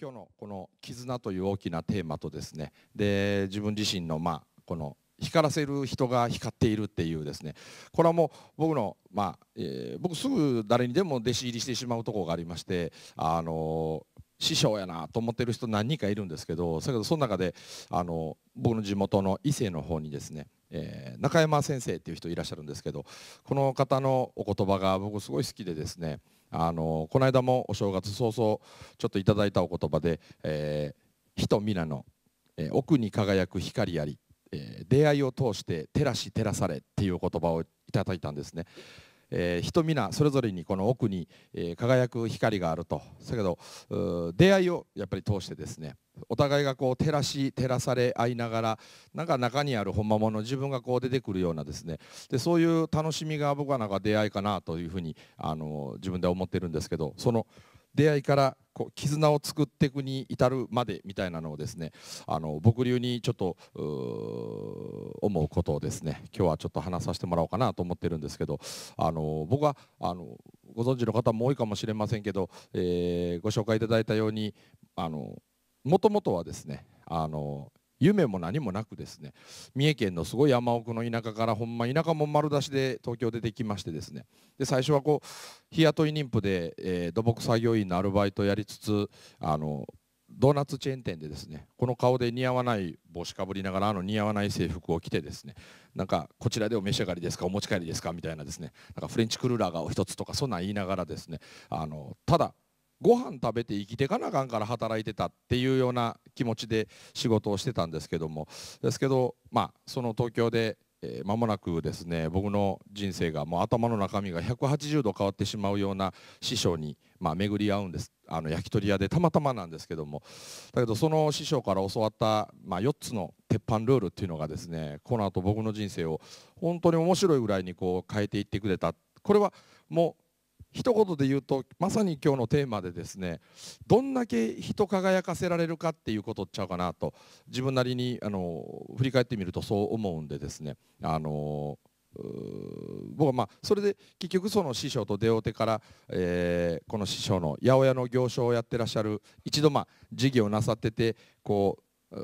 今日のこの「絆」という大きなテーマとですねで自分自身のまあこの光らせる人が光っているっていうですねこれはもう僕のまあ、え僕すぐ誰にでも弟子入りしてしまうとこがありましてあの師匠やなと思ってる人何人かいるんですけどその中であの僕の地元の伊勢の方にですね、えー、中山先生っていう人いらっしゃるんですけどこの方のお言葉が僕すごい好きでですねあのこの間もお正月早々ちょっといただいたお言葉で「えー、人皆の、えー、奥に輝く光あり、えー、出会いを通して照らし照らされ」っていうお言葉をいただいたんですね。えー、人皆それぞれにこの奥に、え輝く光があるとだけど出会いをやっぱり通してですねお互いがこう照らし照らされ合いながらなんか中にある本間もの自分がこう出てくるようなですねでそういう楽しみが僕はなんか出会いかなというふうにあの自分では思ってるんですけどその出会いからこう絆を作っていくに至るまでみたいなのをですねあの僕流にちょっと思うことをですね今日はちょっと話させてもらおうかなと思ってるんですけどあの僕はあのご存知の方も多いかもしれませんけど、えー、ご紹介いただいたようにあのもともとはですねあの夢も何もなくですね三重県のすごい山奥の田舎からほんま田舎も丸出しで東京出てきましてですねで最初はこう日雇い妊婦で、えー、土木作業員のアルバイトやりつつあのドーナツチェーン店でですねこの顔で似合わない帽子かぶりながらあの似合わない制服を着てですねなんかこちらでお召し上がりですかお持ち帰りですかみたいなですねなんかフレンチクルーラーがお一つとかそんなん言いながらですねあのただご飯食べて生きていかなあかんから働いてたっていうような気持ちで仕事をしてたんですけどもですけどまあその東京でえー、間もなくですね僕の人生がもう頭の中身が180度変わってしまうような師匠に、まあ、巡り合うんですあの焼き鳥屋でたまたまなんですけどもだけどその師匠から教わった、まあ、4つの鉄板ルールっていうのがですねこの後僕の人生を本当に面白いぐらいにこう変えていってくれたこれはもう一言で言うとまさに今日のテーマでですねどんだけ人輝かせられるかっていうことちゃうかなと自分なりにあの振り返ってみるとそう思うんでですねあの僕はまあそれで結局その師匠と出会うてから、えー、この師匠の八百屋の行商をやってらっしゃる一度まあ事業をなさっててこう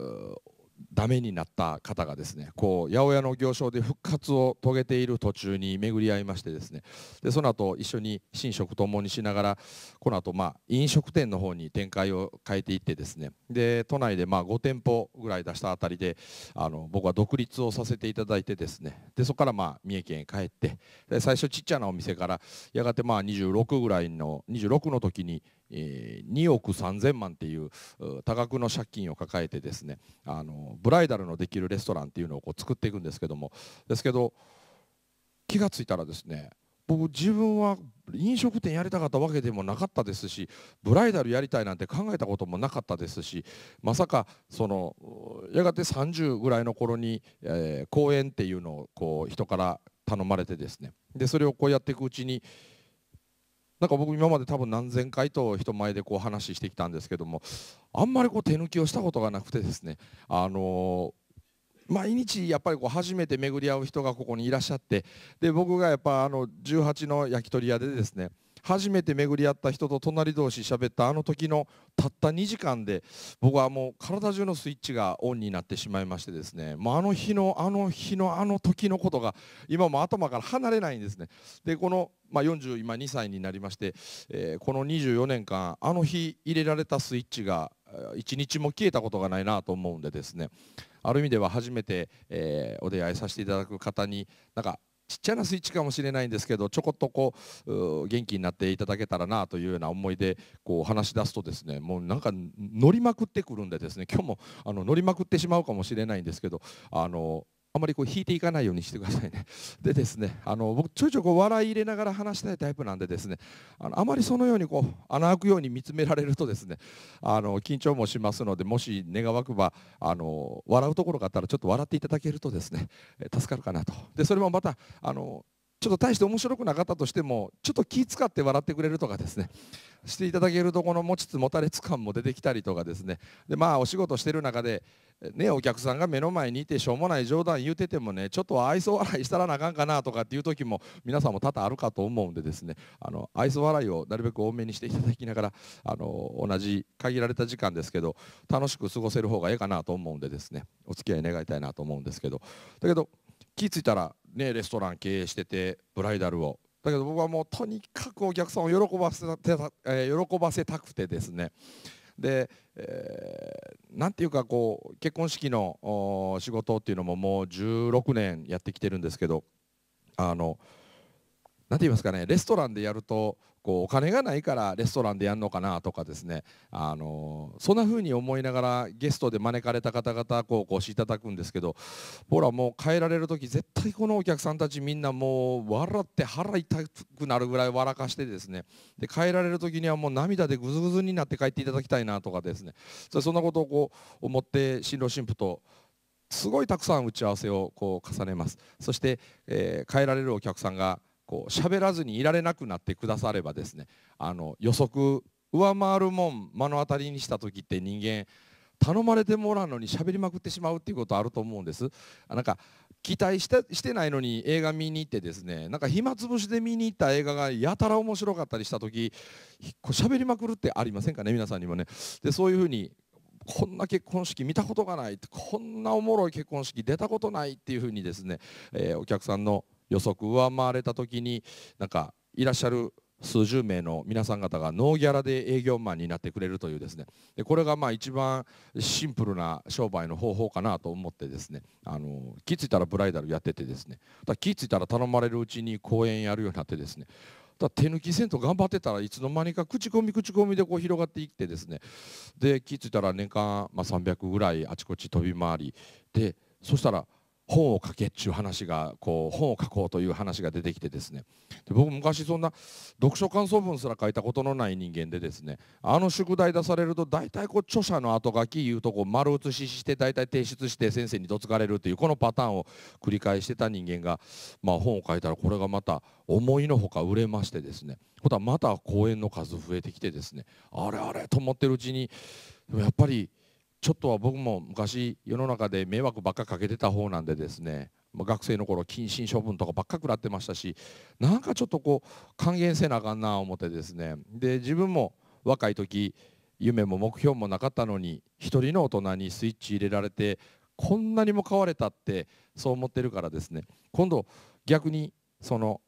ダメになった方がですねこう八百屋の行商で復活を遂げている途中に巡り合いましてですねでその後一緒に寝食ともにしながらこの後まあ飲食店の方に展開を変えていってですねで都内でまあ5店舗ぐらい出したあたりであの僕は独立をさせていただいてですねでそこからまあ三重県へ帰ってで最初ちっちゃなお店からやがてまあ26ぐらいの26の時にえー、2億3000万っていう多額の借金を抱えてですねあのブライダルのできるレストランっていうのをこう作っていくんですけどもですけど気が付いたらですね僕自分は飲食店やりたかったわけでもなかったですしブライダルやりたいなんて考えたこともなかったですしまさかそのやがて30ぐらいの頃に、えー、講演っていうのをこう人から頼まれてですねでそれをこうやっていくうちになんか僕今まで多分何千回と人前でこう話してきたんですけどもあんまりこう手抜きをしたことがなくてですねあの毎日やっぱりこう初めて巡り合う人がここにいらっしゃってで僕がやっぱあの18の焼き鳥屋でですね初めて巡り合った人と隣同士喋ったあの時のたった2時間で僕はもう体中のスイッチがオンになってしまいましてですねもうあの日のあの日のあの時のことが今も頭から離れないんですねでこの、まあ、40今2歳になりまして、えー、この24年間あの日入れられたスイッチが一日も消えたことがないなと思うんでですねある意味では初めて、えー、お出会いさせていただく方になんかちっちゃなスイッチかもしれないんですけどちょこっとこう元気になっていただけたらなというような思いでこう話し出すとですねもうなんか乗りまくってくるんでですね今日もあの乗りまくってしまうかもしれないんですけどあのあまりこう引いていかないようにしてくださいね。でですね、あの僕ちょいちょいこう笑い入れながら話したいタイプなんでですね、あのあまりそのようにこう穴開くように見つめられるとですね、あの緊張もしますので、もし願わくばあの笑うところがあったらちょっと笑っていただけるとですね、助かるかなと。でそれもまたあのちょっと大して面白くなかったとしてもちょっと気使って笑ってくれるとかですね していただけるとこの持ちつ持たれつ感も出てきたりとかですねでまあお仕事してる中でねお客さんが目の前にいてしょうもない冗談言うててもねちょっと愛想笑いしたらなあかんかなとかっていう時も皆さんも多々あるかと思うんでですねあの愛想笑いをなるべく多めにしていただきながらあの同じ限られた時間ですけど楽しく過ごせる方がええかなと思うんでですねお付き合い願いたいなと思うんですけどだけど気付いたらねレストラン経営しててブライダルをだけど僕はもうとにかくお客さんを喜ばせた、え喜ばせたくてですねで、えー、なんていうかこう結婚式の仕事っていうのももう16年やってきてるんですけどあのなんて言いますかねレストランでやるとこうお金がないからレストランでやるのかなとかですね、あのそんな風に思いながらゲストで招かれた方々こう越しいただくんですけどほらもう帰られる時絶対このお客さんたちみんなもう笑って腹痛くなるぐらい笑かしてですねで帰られる時にはもう涙でぐずぐずになって帰っていただきたいなとかですねそんなことをこう思って新郎新婦とすごいたくさん打ち合わせをこう重ねますそして、えー、えられるお客さんがこう喋らずにいられなくなってくださればですねあの予測上回るもん目の当たりにした時って人間頼まれてもらうのに喋りまくってしまうっていうことあると思うんですなんか期待してしてないのに映画見に行ってですねなんか暇つぶしで見に行った映画がやたら面白かったりした時喋りまくるってありませんかね皆さんにもねでそういうふうにこんな結婚式見たことがないこんなおもろい結婚式出たことないっていうふうにですね、えー、お客さんの予測上回れた時になんかいらっしゃる数十名の皆さん方がノーギャラで営業マンになってくれるというですねでこれがまあ一番シンプルな商売の方法かなと思ってですねあの気付いたらブライダルやっててですねだ気付いたら頼まれるうちに講演やるようになってですねだ手抜きせんと頑張ってたらいつの間にか口コミ口コミでこう広がっていってですねで気付いたら年間まあ300ぐらいあちこち飛び回りでそしたら本を書けっちゅう話がこう本を書こうという話が出てきてですねで僕昔そんな読書感想文すら書いたことのない人間でですねあの宿題出されると大体こう著者の後書きいうとこ丸写しして大体提出して先生にどつかれるというこのパターンを繰り返してた人間が、まあ、本を書いたらこれがまた思いのほか売れましてですねことはまた講演の数増えてきてですねあれあれと思ってるうちにやっぱり。ちょっとは僕も昔世の中で迷惑ばっかかけてた方なんでですね学生の頃謹慎処分とかばっか食らってましたしなんかちょっとこう還元せなあかんな思ってですねで自分も若い時夢も目標もなかったのに一人の大人にスイッチ入れられてこんなにも変われたってそう思ってるからですね今度逆にその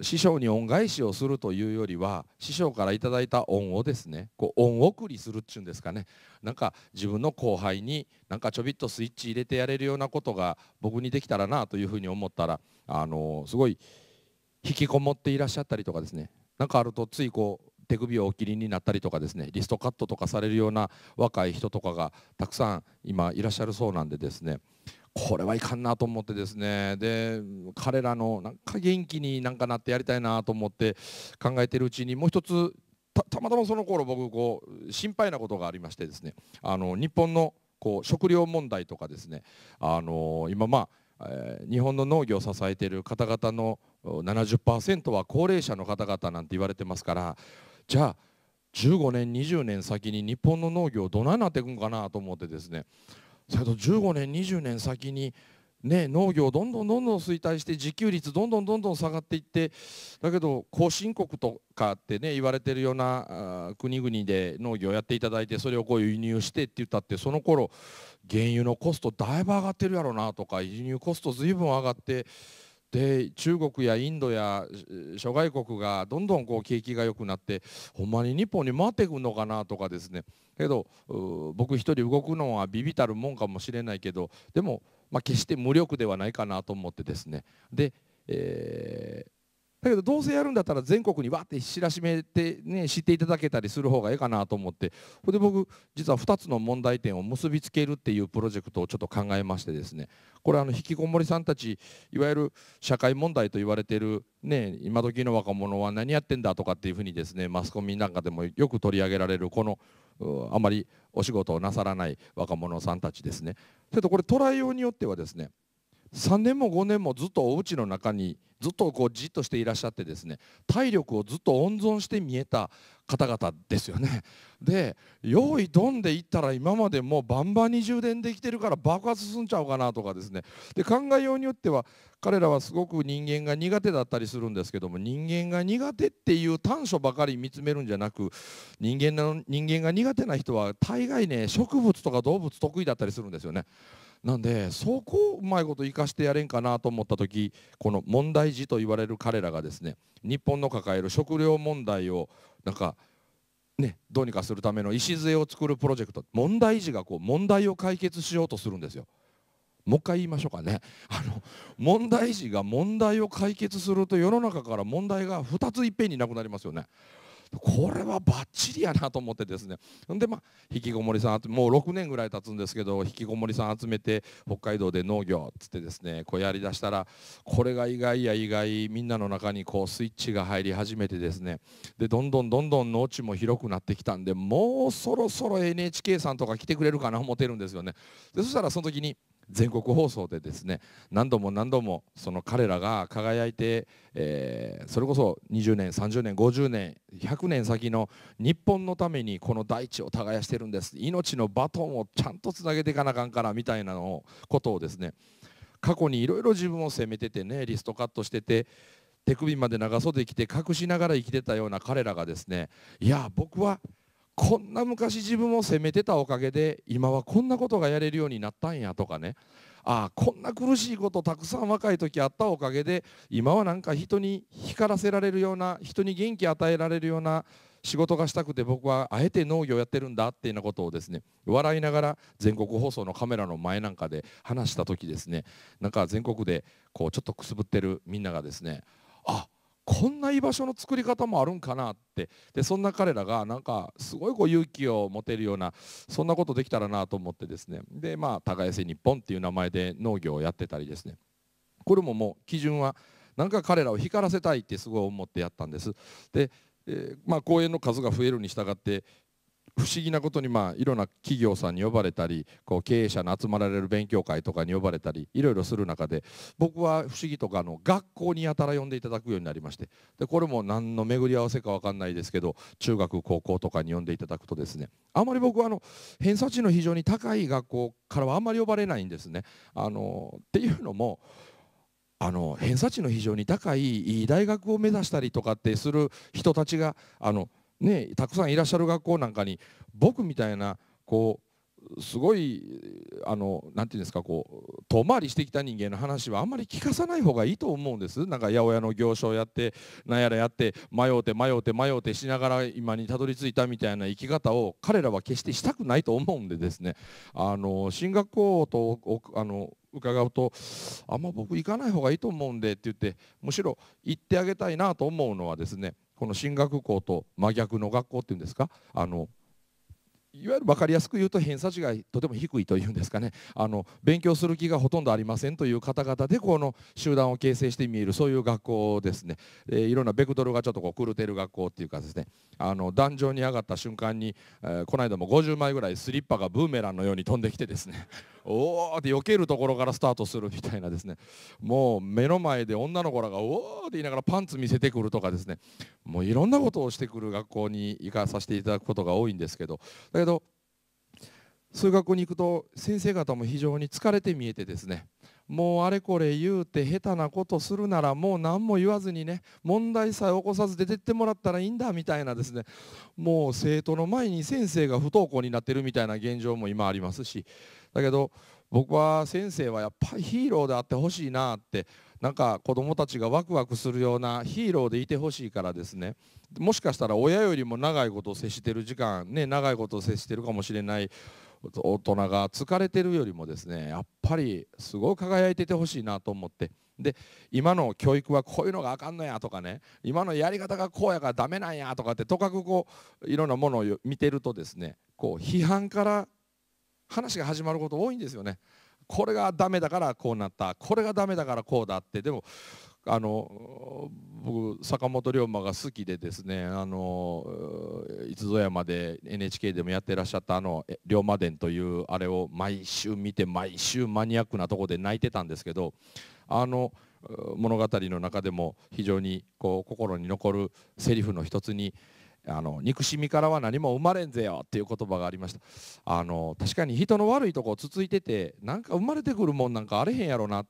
師匠に恩返しをするというよりは師匠からいただいた恩をですねこう恩送りするっちゅうんですかねなんか自分の後輩になんかちょびっとスイッチ入れてやれるようなことが僕にできたらなというふうに思ったら、あのすごい引きこもっていらっしゃったりとかですね何かあるとついこう手首をお切りになったりとかですねリストカットとかされるような若い人とかがたくさん今いらっしゃるそうなんでですねこれはいかんなと思ってですねで彼らのなんか元気になんかなってやりたいなと思って考えているうちにもう一つたまたまその頃僕こう心配なことがありましてですねあの日本のこう食料問題とかですねあの今まあ、日本の農業を支えている方々の70%は高齢者の方々なんて言われてますからじゃあ15年20年先に日本の農業どないなっていくんかなと思ってですねそれと15年20年先にね、農業どんどんどんどん衰退して自給率どんどんどんどん下がっていってだけど後進国とかってね言われてるような国々で農業やっていただいてそれをこう輸入してって言ったってその頃原油のコストだいぶ上がってるやろなとか輸入コスト随分上がってで中国やインドや諸外国がどんどんこう景気が良くなってほんまに日本に回ってくるのかなとかですねけど僕一人動くのはビビたるもんかもしれないけどでも、まあ、決して無力ではないかなと思ってですねで、えー、だけどどうせやるんだったら全国にわって知らしめて、ね、知っていただけたりする方がええかなと思ってそれで僕実は2つの問題点を結びつけるっていうプロジェクトをちょっと考えましてですねこれあの引きこもりさんたちいわゆる社会問題と言われてる、ね、今時の若者は何やってんだとかっていうふうにですねマスコミなんかでもよく取り上げられるこのあまりお仕事をなさらない若者さんたちですね。それとこれ捉えようによってはですね3年も5年もずっとお家の中にずっとこうじっとしていらっしゃってですね体力をずっと温存して見えた方々ですよね。で用意どんでいったら今までもうバンバンに充電できてるから爆発進んじゃうかなとかですねで考えようによっては彼らはすごく人間が苦手だったりするんですけども人間が苦手っていう短所ばかり見つめるんじゃなく人間の人間が苦手な人は大概ね植物とか動物得意だったりするんですよね。なんでそこをうまいこと生かしてやれんかなと思った時この問題児と言われる彼らがですね日本の抱える食糧問題をなんかねどうにかするための礎を作るプロジェクト問題児がこう問題を解決しようとするんですよ。もう一回言いましょうかねあの問題児が問題を解決すると世の中から問題が2ついっぺんになくなりますよねこれはばっちりやなと思ってですねんでまあ引きこもりさんもう6年ぐらい経つんですけど引きこもりさん集めて北海道で農業っつってですねこうやりだしたらこれが意外や意外みんなの中にこうスイッチが入り始めてですねでどんどんどんどん農地も広くなってきたんでもうそろそろ NHK さんとか来てくれるかな思ってるんですよね。でそしたらその時に全国放送でですね何度も何度もその彼らが輝いて、えー、それこそ20年30年50年100年先の日本のためにこの大地を耕してるんです命のバトンをちゃんとつなげていかなあかんからみたいなのことをですね過去にいろいろ自分を責めててねリストカットしてて手首まで長袖着て隠しながら生きてたような彼らがですねいや僕はこんな昔自分を責めてたおかげで今はこんなことがやれるようになったんやとかねああこんな苦しいことたくさん若い時あったおかげで今はなんか人に光らせられるような人に元気与えられるような仕事がしたくて僕はあえて農業やってるんだっていうようなことをですね笑いながら全国放送のカメラの前なんかで話した時ですねなんか全国でこうちょっとくすぶってるみんながですねあこんな居場所の作り方もあるんかなってでそんな彼らがなんかすごいこう勇気を持てるようなそんなことできたらなと思ってですねでまあ耕せ日本っていう名前で農業をやってたりですねこれももう基準はなんか彼らを光らせたいってすごい思ってやったんです。でえー、まあ、公園の数が増えるに従って不思議なことに、まあ、いろんな企業さんに呼ばれたりこう経営者の集まられる勉強会とかに呼ばれたりいろいろする中で僕は不思議とかの学校にやたら呼んでいただくようになりましてでこれも何の巡り合わせか分かんないですけど中学高校とかに呼んでいただくとですねあまり僕はあの偏差値の非常に高い学校からはあんまり呼ばれないんですね。あのっていうのもあの偏差値の非常に高いいい大学を目指したりとかってする人たちがあのね、たくさんいらっしゃる学校なんかに僕みたいなこうすごいあのて言うんですかこう遠回りしてきた人間の話はあんまり聞かさない方がいいと思うんですなんか八百屋の行商やってなんやらやって迷うて迷うて迷うてしながら今にたどり着いたみたいな生き方を彼らは決してしたくないと思うんでですねあの進学校とあの伺うとあんま僕行かない方がいいと思うんでって言ってむしろ行ってあげたいなと思うのはですねこの進学校と真逆の学校っていうんですかあのいわゆる分かりやすく言うと偏差値がとても低いというんですかねあの勉強する気がほとんどありませんという方々でこの集団を形成して見えるそういう学校ですね、えー、いろんなベクトルがちょっとこう狂ってる学校っていうかですねあの壇上に上がった瞬間に、えー、この間も50枚ぐらいスリッパがブーメランのように飛んできてですね おおって避けるところからスタートするみたいなですねもう目の前で女の子らがおおって言いながらパンツ見せてくるとかですねもういろんなことをしてくる学校に行かさせていただくことが多いんですけどだけどれど数学に行くと先生方も非常に疲れて見えてですねもうあれこれ言うて下手なことするならもう何も言わずにね問題さえ起こさず出てってもらったらいいんだみたいなですねもう生徒の前に先生が不登校になってるみたいな現状も今ありますしだけど僕は先生はやっぱりヒーローであってほしいなってなんか子どもたちがワクワクするようなヒーローでいてほしいからですねもしかしたら親よりも長いこと接してる時間ね長いこと接してるかもしれない大人が疲れてるよりもですねやっぱりすごい輝いててほしいなと思ってで今の教育はこういうのがあかんのやとかね今のやり方がこうやからダメなんやとかってとかくこういろんなものを見てるとですねこう批判から話が始まること多いんですよね。これがダメだからこうなったこれがダメだからこうだってでもあの僕坂本龍馬が好きでですねあのいつぞやまで NHK でもやってらっしゃったあの龍馬伝というあれを毎週見て毎週マニアックなとこで泣いてたんですけどあの物語の中でも非常にこう心に残るセリフの一つに「あの憎しみからは何も生まれんぜよっていう言葉がありましたあの確かに人の悪いとこをつついててなんか生まれてくるもんなんかあれへんやろな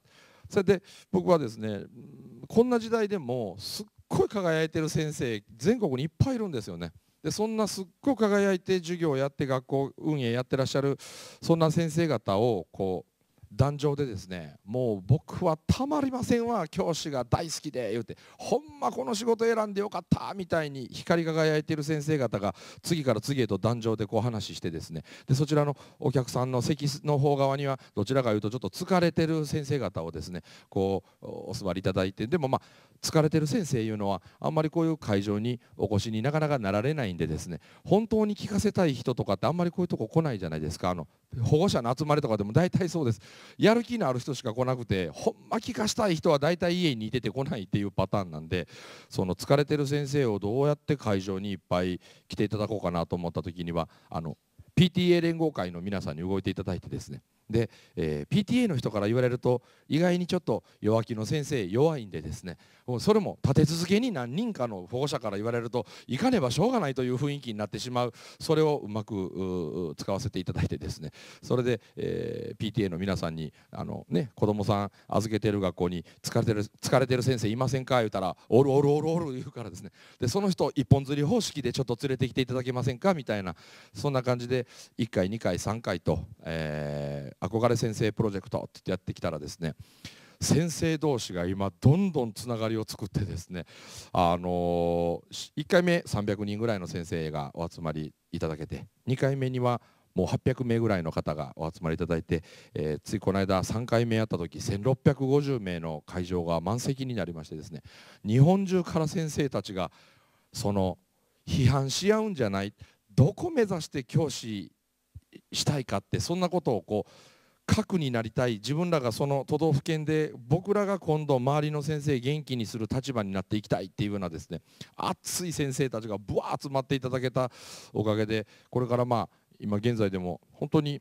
それで僕はですねこんな時代でもすっごい輝いてる先生全国にいっぱいいるんですよねでそんなすっごい輝いて授業をやって学校運営やってらっしゃるそんな先生方をこう壇上でですねもう僕はたまりませんわ教師が大好きで言うてほんまこの仕事選んでよかったみたいに光り輝いている先生方が次から次へと壇上でこう話してですねでそちらのお客さんの席の方側にはどちらかというとちょっと疲れてる先生方をですねこうお座りいただいてでもまあ疲れてる先生いうのはあんまりこういう会場にお越しになかなかなられないんでですね本当に聞かせたい人とかってあんまりこういうとこ来ないじゃないですかあの保護者の集まりとかでも大体そうです。やる気のある人しか来なくてほんま聞かしたい人は大体家に出ててこないっていうパターンなんでその疲れてる先生をどうやって会場にいっぱい来ていただこうかなと思った時にはあの PTA 連合会の皆さんに動いていただいてですねで、えー、PTA の人から言われると意外にちょっと弱気の先生弱いんでですねそれも立て続けに何人かの保護者から言われると行かねばしょうがないという雰囲気になってしまうそれをうまく使わせていただいてですねそれで、えー、PTA の皆さんにあの、ね、子どもさん預けてる学校に疲れてる疲れてる先生いませんか言うたらおるおるおるおる言うからですねでその人一本釣り方式でちょっと連れてきていただけませんかみたいなそんな感じで1回2回3回と、えー、憧れ先生プロジェクトってやってきたらですね先生同士が今どんどんつながりを作ってですね、あの1回目300人ぐらいの先生がお集まりいただけて2回目にはもう800名ぐらいの方がお集まりいただいて、えー、ついこの間3回目やった時1650名の会場が満席になりましてですね日本中から先生たちがその批判し合うんじゃないどこ目指して教師したいかってそんなことをこう核になりたい自分らがその都道府県で僕らが今度周りの先生元気にする立場になっていきたいっていうようなですね熱い先生たちがぶわー集まっていただけたおかげでこれからまあ今現在でも本当に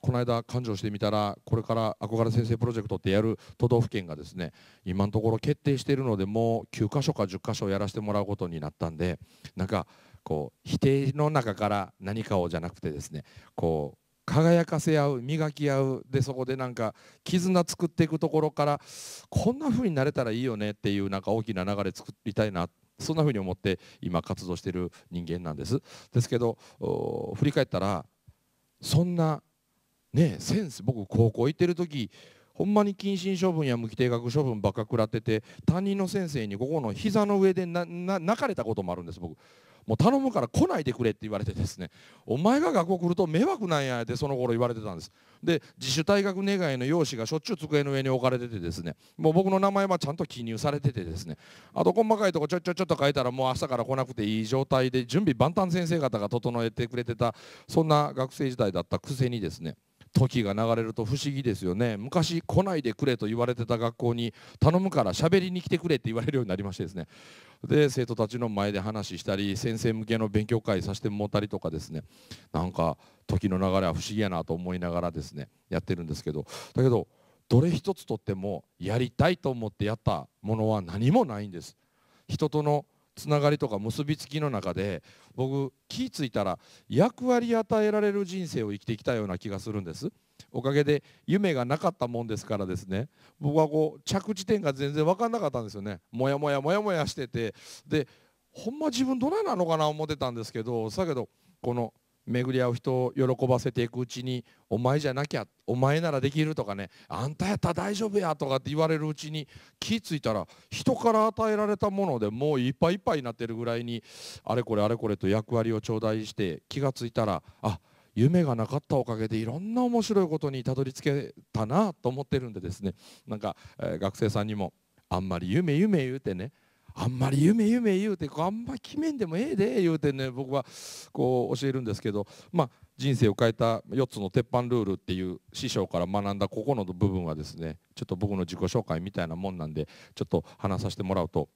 この間勘定してみたらこれから憧れ先生プロジェクトってやる都道府県がですね今のところ決定しているのでもう9箇所か10箇所やらせてもらうことになったんでなんかこう否定の中から何かをじゃなくてですねこう輝かせ合う磨き合うでそこでなんか絆作っていくところからこんな風になれたらいいよねっていうなんか大きな流れ作りたいなそんな風に思って今活動してる人間なんです。ですけど振り返ったらそんなねセンス僕高校行ってる時ほんまに謹慎処分や無期定額処分ばっか食らってて担任の先生にここの膝の上で泣かれたこともあるんです僕もう頼むから来ないでくれって言われてですねお前が学校来ると迷惑なんやってその頃言われてたんですで自主退学願いの用紙がしょっちゅう机の上に置かれててですねもう僕の名前はちゃんと記入されててですねあと細かいとこちょちょちょっと書いたらもう朝から来なくていい状態で準備万端先生方が整えてくれてたそんな学生時代だったくせにですね時が流れると不思議ですよね昔来ないでくれと言われてた学校に頼むから喋りに来てくれって言われるようになりましてですねで生徒たちの前で話したり先生向けの勉強会させてもらったりとかですねなんか時の流れは不思議やなと思いながらですねやってるんですけどだけどどれ一つとってもやりたいと思ってやったものは何もないんです。人とのつながりとか結びつきの中で僕気ぃ付いたら役割与えられる人生を生きてきたような気がするんですおかげで夢がなかったもんですからですね僕はこう着地点が全然分かんなかったんですよねもやもやもやもやしててでほんま自分どないなのかな思ってたんですけどだけどこの「巡り合う人を喜ばせていくうちにお前じゃなきゃお前ならできるとかねあんたやったら大丈夫やとかって言われるうちに気付いたら人から与えられたものでもういっぱいいっぱいになってるぐらいにあれこれあれこれと役割を頂戴して気が付いたらあ夢がなかったおかげでいろんな面白いことにたどり着けたなと思ってるんでですねなんか、え学生さんにもあんまり夢夢言うてねあんまり夢夢言うてあんまり決めんでもええで言うてね僕はこう教えるんですけどまあ人生を変えた4つの鉄板ルールっていう師匠から学んだここの部分はですねちょっと僕の自己紹介みたいなもんなんでちょっと話させてもらうと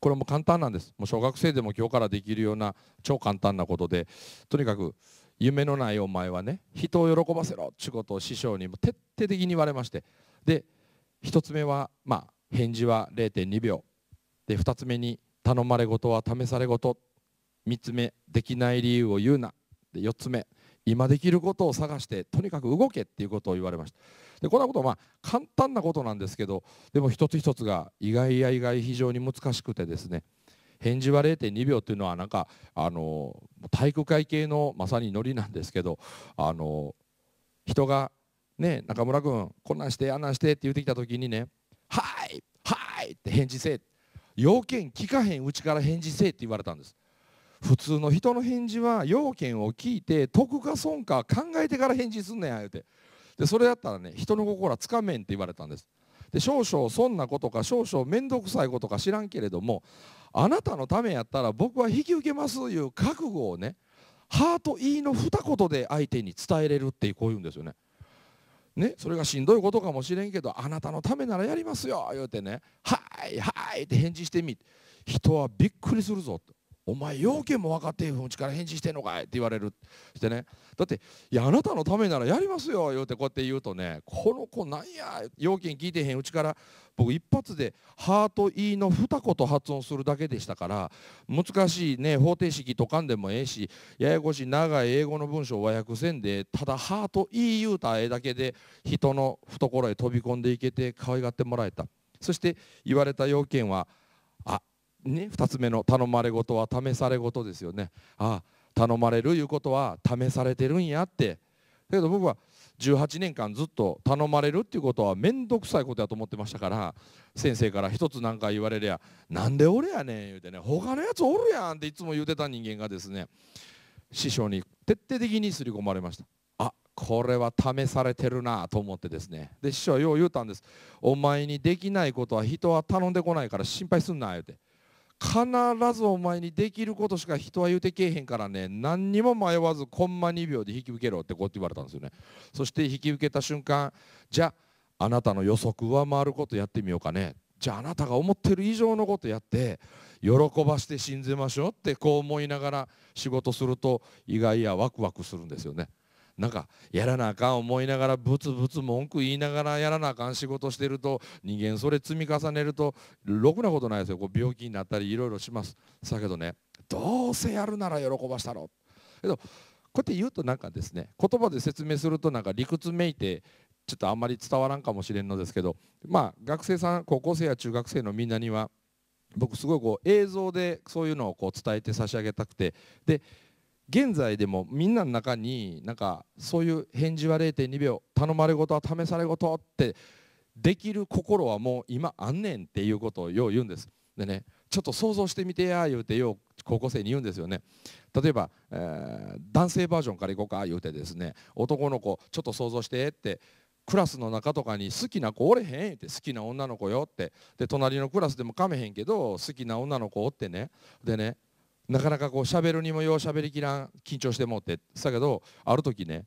これも簡単なんですもう小学生でも今日からできるような超簡単なことでとにかく夢のないお前はね人を喜ばせろっていうことを師匠にも徹底的に言われましてで1つ目はまあ返事は0.2秒で2つ目に頼まれ事は試され事3つ目できない理由を言うなで4つ目今できることを探してとにかく動けっていうことを言われましたでこんなことまあ簡単なことなんですけどでも一つ一つが意外や意外非常に難しくてですね返事は0.2秒っていうのはなんかあの体育会系のまさにノリなんですけどあの人が、ね「中村君こんなんしてあんなんして」って言ってきた時にね「はいはい」って返事せえ要件聞かへんうちから返事せえって言われたんです普通の人の返事は要件を聞いて得か損か考えてから返事すんねんあ言うてでそれやったらね人の心はつかめんって言われたんですで少々そんなことか少々面倒くさいことか知らんけれどもあなたのためやったら僕は引き受けますいう覚悟をねハート E の二言で相手に伝えれるってこういうんですよね。ね、それがしんどいことかもしれんけどあなたのためならやりますよ言うてね「はいはい」って返事してみ人はびっくりするぞとお前要件も分かってうちから返事してんのかいって言われるしてねだっていやあなたのためならやりますよ言うてこうやって言うとねこの子なんや要件聞いてへんうちから僕一発で「ハート E」の二言発音するだけでしたから難しいね方程式とかんでもええしややこしい長い英語の文章を和訳せんでただ「ハート E」言うたえだけで人の懐へ飛び込んでいけて可愛がってもらえたそして言われた要件は「ね、2つ目の頼まれ事は試され事ですよねああ頼まれるいうことは試されてるんやってだけど僕は18年間ずっと頼まれるっていうことは面倒くさいことやと思ってましたから先生から一つ何か言われりゃ「なんで俺やねん」言うてね「他のやつおるやん」っていつも言うてた人間がですね師匠に徹底的に刷り込まれました。あこれは試されてるなと思ってですねで師匠はよう言うたんです「お前にできないことは人は頼んでこないから心配すんな」言うて。必ずお前にできることしか人は言うてけえへんからね何にも迷わずコンマ2秒で引き受けろってこうって言われたんですよねそして引き受けた瞬間じゃああなたの予測上回ることやってみようかねじゃああなたが思ってる以上のことやって喜ばして信じましょうってこう思いながら仕事すると意外やワクワクするんですよね。なんかやらなあかん思いながらブツブツ文句言いながらやらなあかん仕事してると人間それ積み重ねるとろくなことないですよこう病気になったりいろいろしますだけどねどうせやるなら喜ばしたろけどこうやって言うとなんかですね言葉で説明するとなんか理屈めいてちょっとあんまり伝わらんかもしれんのですけどまあ学生さん高校生や中学生のみんなには僕すごいこう映像でそういうのをこう伝えて差し上げたくてで現在でもみんなの中になんかそういう返事は0.2秒頼まれ事は試され事ってできる心はもう今あんねんっていうことをよう言うんですでねちょっと想像してみてや言うてよう高校生に言うんですよね例えば、えー、男性バージョンからいこうか言うてですね男の子ちょっと想像してってクラスの中とかに好きな子おれへんって好きな女の子よってで隣のクラスでもかめへんけど好きな女の子おってねでねなかなかこう喋るにもよう喋りきらん緊張してもうてだけどある時ね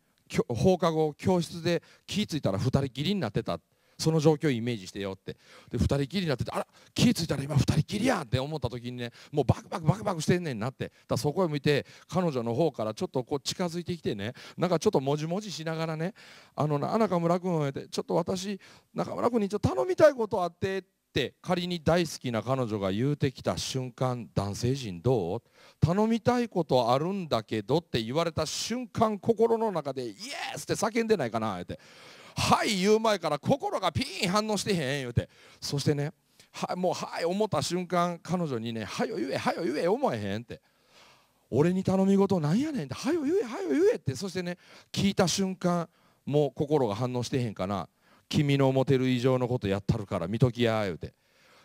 放課後教室で気ぃ付いたら2人きりになってたその状況をイメージしてよってで2人きりになっててあら気ぃ付いたら今2人きりやんって思った時にねもうバクバクバクバクしてんねんなってだそこ向見て彼女の方からちょっとこう近づいてきてねなんかちょっともじもじしながらね「あのな中村君をやってちょっと私中村君にちょっと頼みたいことあって。って仮に大好きな彼女が言うてきた瞬間男性陣どう頼みたいことあるんだけどって言われた瞬間心の中で「イエス!」って叫んでないかなって「はい」言う前から心がピーン反応してへん言うてそしてねはもう「はい」思った瞬間彼女にね「はよ言えはよ言え思えへん」って。俺に頼み事なんやねんって「はよ言えはよ言え」ってそしてね聞いた瞬間もう心が反応してへんかな君の持てる以上のことやったるから見ときや言うて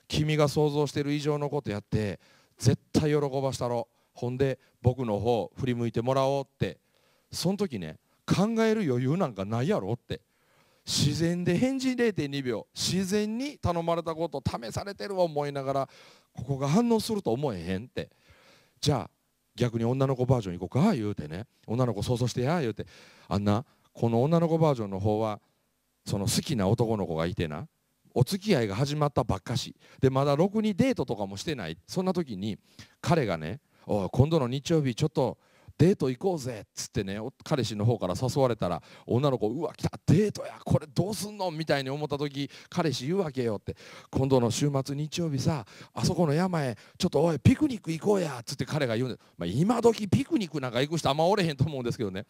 君が想像してる以上のことやって絶対喜ばしたろほんで僕の方振り向いてもらおうってその時ね考える余裕なんかないやろって自然で返事0.2秒自然に頼まれたこと試されてる思いながらここが反応すると思えへんってじゃあ逆に女の子バージョン行こうか言うてね女の子想像してや言うてあんなこの女の子バージョンの方はその好きな男の子がいてなお付き合いが始まったばっかしでまだろくにデートとかもしてないそんな時に彼がね「おい今度の日曜日ちょっとデート行こうぜっつってね彼氏の方から誘われたら女の子うわ来たデートやこれどうすんのみたいに思った時彼氏言うわけよって今度の週末日曜日さあそこの山へちょっとおいピクニック行こうやっつって彼が言うんでまあ、今時ピクニックなんか行く人あんまおれへんと思うんですけどね、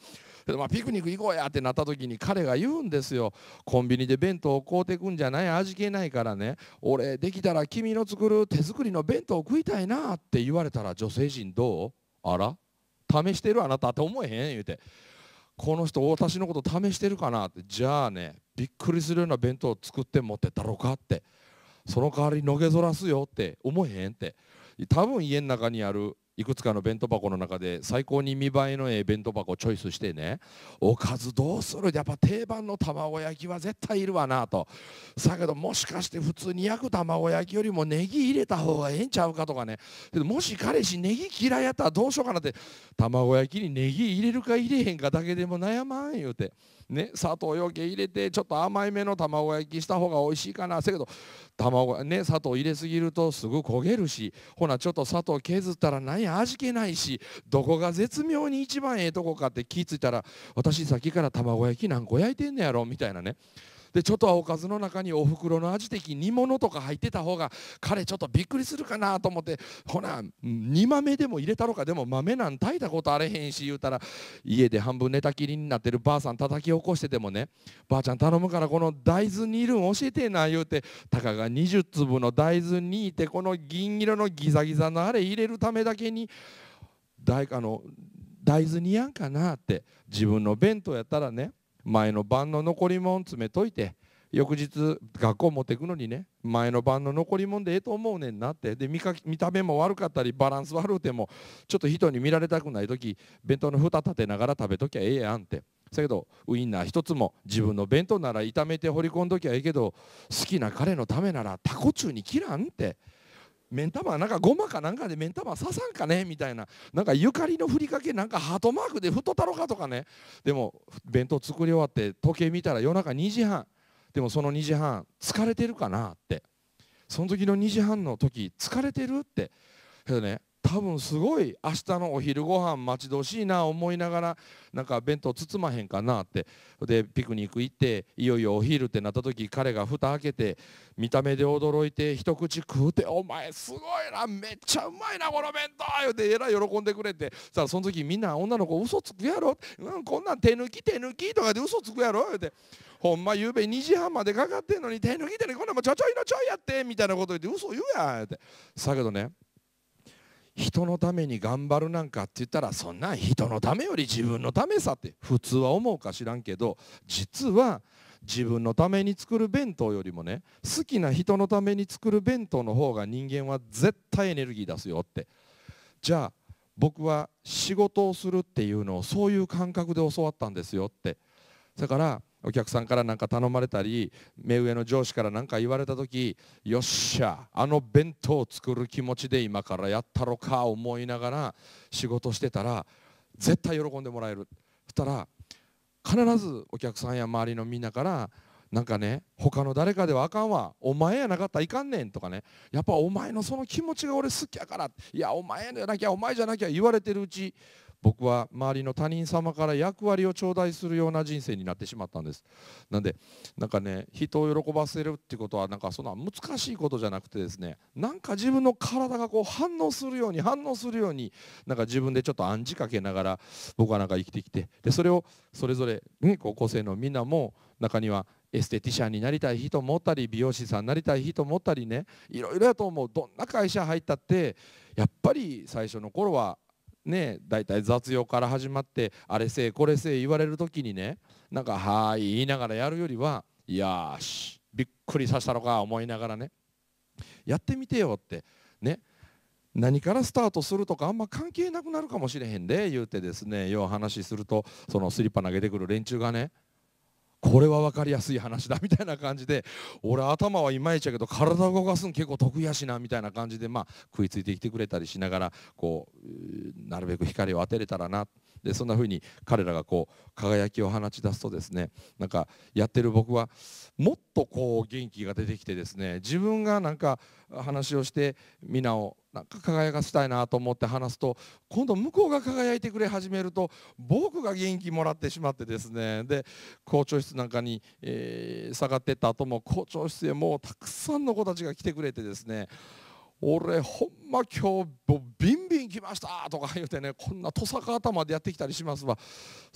まあ、ピクニック行こうやってなった時に彼が言うんですよコンビニで弁当を買うてくんじゃない味気ないからね俺できたら君の作る手作りの弁当を食いたいなって言われたら女性陣どうあら試してるあなたって思えへん言うてこの人私のこと試してるかなってじゃあねびっくりするような弁当を作って持ってったろかってその代わりのげぞらすよって思えへんって多分家の中にあるいくつかの弁当箱の中で最高に見栄えのええ弁当箱をチョイスしてねおかずどうするやっぱ定番の卵焼きは絶対いるわなとさけどもしかして普通に焼く卵焼きよりもネギ入れた方がええんちゃうかとかねもし彼氏ネギ嫌いやったらどうしようかなって卵焼きにネギ入れるか入れへんかだけでも悩まん言うて。ね、砂糖よけ入れてちょっと甘いめの卵焼きした方が美味しいかなせやけど卵ね砂糖入れすぎるとすぐ焦げるしほなちょっと砂糖削ったら何や味気ないしどこが絶妙に一番ええとこかって気付いたら私さっきから卵焼き何個焼いてんねやろみたいなねでちょっとはおかずの中にお袋の味的煮物とか入ってた方が彼ちょっとびっくりするかなと思ってほな煮豆でも入れたろかでも豆なん炊いたことあれへんし言うたら家で半分寝たきりになってるばあさん叩き起こしててもねばあちゃん頼むからこの大豆煮るん教えてな言うてたかが20粒の大豆煮いてこの銀色のギザギザのあれ入れるためだけに大あの大豆煮やんかなって自分の弁当やったらね前の晩の残り物詰めといて翌日学校持ってくのにね前の晩の残り物でええと思うねんなってで見か見た目も悪かったりバランス悪うてもちょっと人に見られたくない時弁当の蓋立てながら食べときゃええやんって。せやけどウインナー一つも自分の弁当なら炒めて掘り込んどきゃええけど好きな彼のためならタコ中に切らんって目ん玉なんかごまかなんかで目ん玉刺さんかねみたいななんかゆかりのふりかけなんかハートマークで太たろかとかねでも弁当作り終わって時計見たら夜中2時半でもその2時半疲れてるかなってその時の2時半の時疲れてるってけどね多分すごい明日のお昼ご飯待ち遠しいな思いながらなんか弁当包まへんかなってでピクニック行っていよいよお昼ってなった時彼が蓋開けて見た目で驚いて一口食うて「お前すごいなめっちゃうまいなこの弁当!」言うてえらい喜んでくれてさあその時みんな女の子嘘つくやろ、うん、こんなん手抜き手抜きとかで嘘つくやろ言うてほんまゆうべ2時半までかかってんのに手抜き手抜きこんなんもちょちょいのちょいやってみたいなこと言って嘘言うやんってさけどね人のために頑張るなんかって言ったらそんなん人のためより自分のためさって普通は思うか知らんけど実は自分のために作る弁当よりもね好きな人のために作る弁当の方が人間は絶対エネルギー出すよってじゃあ僕は仕事をするっていうのをそういう感覚で教わったんですよってだからお客さんから何か頼まれたり目上の上司から何か言われた時よっしゃあの弁当を作る気持ちで今からやったろか思いながら仕事してたら絶対喜んでもらえるそしたら必ずお客さんや周りのみんなからなんかね他の誰かではあかんわお前やなかったらいかんねんとかねやっぱお前のその気持ちが俺好きやからいやお前やなきゃお前じゃなきゃ言われてるうち僕は周りの他人様から役割を頂戴するような人生になってしまったんですなんでなんかね人を喜ばせるってことはなんかそんな難しいことじゃなくてですねなんか自分の体がこう反応するように反応するようになんか自分でちょっと暗示かけながら僕はなんか生きてきてでそれをそれぞれ、ね、高校生のみんなも中にはエステティシャンになりたい人もおったり美容師さんになりたい人もおったりねいろいろやと思うどんな会社入ったってやっぱり最初の頃はね大体雑用から始まってあれせえこれせえ言われる時にねなんか「はーい」言いながらやるよりは「よしびっくりさせたのか」思いながらねやってみてよってね何からスタートするとかあんま関係なくなるかもしれへんで言うてですねよう話するとそのスリッパ投げてくる連中がねこれは分かりやすい話だみたいな感じで俺頭はいまいちやけど体動かすの結構得意やしなみたいな感じでまあ食いついてきてくれたりしながらこうなるべく光を当てれたらなでそんな風に彼らがこう輝きを放ち出すとですねなんかやってる僕はもっとこう元気が出てきてですね自分がなんか話をして皆をなんか輝かしたいなと思って話すと今度向こうが輝いてくれ始めると僕が元気もらってしまってですねで校長室なんかに、えー、下がってった後も校長室へもうたくさんの子たちが来てくれてですね俺ほんま今日ビンビン来ましたとか言うてねこんな土佐か頭でやってきたりしますわ。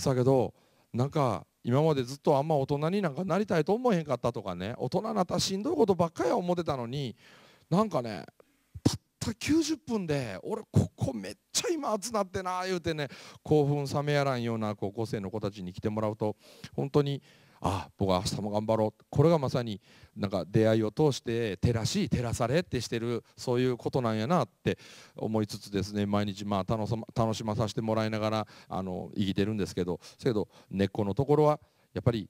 だけどなんか今までずっとあんま大人になんかなりたいと思えへんかったとかね大人なったらしんどいことばっかりは思ってたのになんかねた90分で俺ここめっちゃ今集なってな言うてね興奮冷めやらんような高校生の子たちに来てもらうと本当にああ僕は明日も頑張ろうこれがまさになんか出会いを通して照らし照らされってしてるそういうことなんやなって思いつつですね毎日まあ楽しまさせてもらいながらあの生きてるんですけどせど根っこのところはやっぱり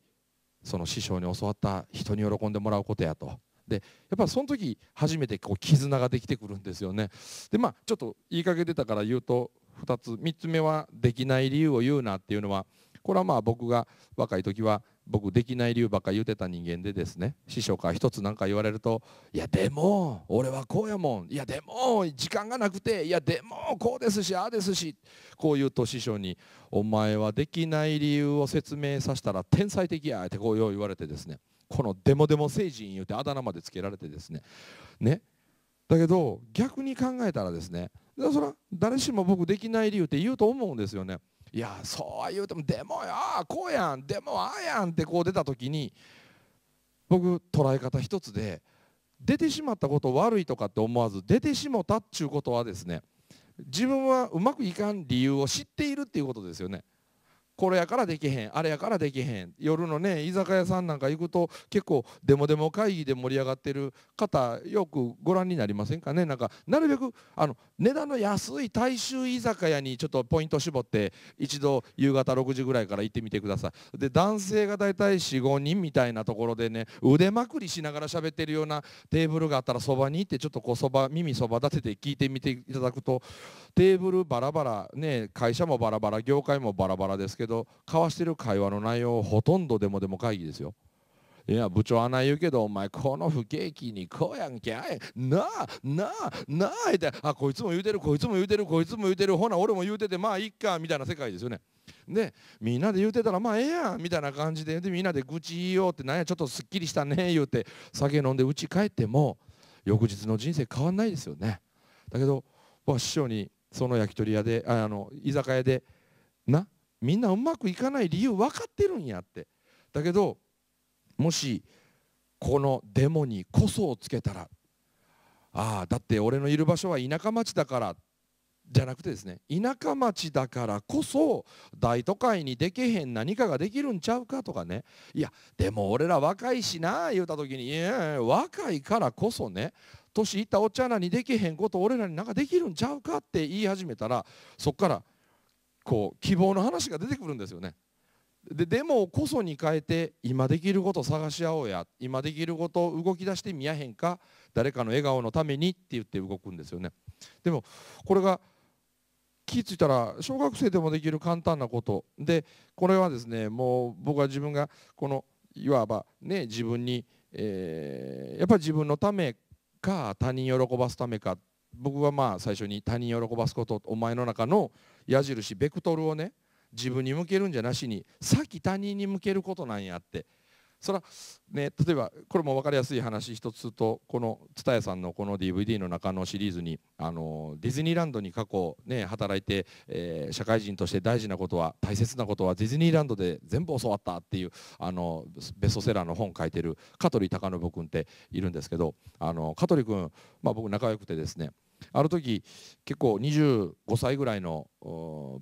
その師匠に教わった人に喜んでもらうことやと。でやっぱその時初めてこう絆ができてくるんですよねでまあちょっと言いかけてたから言うと2つ3つ目はできない理由を言うなっていうのはこれはまあ僕が若い時は僕できない理由ばっか言うてた人間でですね師匠から一つ何か言われると「いやでも俺はこうやもんいやでも時間がなくていやでもこうですしああですし」こう言うと師匠に「お前はできない理由を説明させたら天才的や」ってこう言われてですねこのデモデモ星人言うてあだ名までつけられてですねねだけど逆に考えたらですねそれは誰しも僕できない理由って言うと思うんですよねいやそうは言うてもでもあこうやんでもああやんってこう出た時に僕捉え方一つで出てしまったこと悪いとかって思わず出てしもたっちゅうことはですね自分はうまくいかん理由を知っているっていうことですよねこれやからできへんあれやからできへん夜のね居酒屋さんなんか行くと結構デモデモ会議で盛り上がってる方よくご覧になりませんかねなんかなるべくあの値段の安い大衆居酒屋にちょっとポイント絞って一度夕方6時ぐらいから行ってみてくださいで男性が大体45人みたいなところでね腕まくりしながら喋ってるようなテーブルがあったらそばに行ってちょっとこうそば耳そば立てて聞いてみていただくとテーブルバラバラね会社もバラバラ業界もバラバラですけどけど交わしてる会話の内容ほとんどでもでも会議ですよ。いや部長あない言うけどお前この不景気にこうやんけあえなあなあなあってあこいつも言うてるこいつも言うてるこいつも言うてるほな俺も言うててまあいっかみたいな世界ですよね。でみんなで言うてたらまあええやんみたいな感じででみんなで愚痴言いようってなんやちょっとすっきりしたね言うて酒飲んで家帰っても翌日の人生変わんないですよね。だけど、まあ、師匠にその焼き鳥屋であの居酒屋でなみんなうまくいかない理由分かってるんやってだけどもしこのデモにこそをつけたらああだって俺のいる場所は田舎町だからじゃなくてですね田舎町だからこそ大都会にでけへん何かができるんちゃうかとかねいやでも俺ら若いしな言うた時にいや若いからこそね年いったお茶なにできへんこと俺らになんかできるんちゃうかって言い始めたらそっからこう希望の話が出てくるんですよね。ででもこそに変えて今できること探し合おうや今できることを動き出してみやへんか誰かの笑顔のためにって言って動くんですよねでもこれが気付いたら小学生でもできる簡単なことでこれはですねもう僕は自分がこのいわばね自分に、えー、やっぱり自分のためか他人喜ばすためか僕はまあ最初に他人喜ばすことお前の中の矢印ベクトルをね自分に向けるんじゃなしに先他人に向けることなんやってそれはね例えばこれも分かりやすい話一つとこの蔦屋さんのこの DVD の中のシリーズにあのディズニーランドに過去ね働いて、え社会人として大事なことは大切なことはディズニーランドで全部教わったっていうあのベストセラーの本書いてる香取隆信君っているんですけどあの香取君、まあ、僕仲良くてですねあの時結構25歳ぐらいの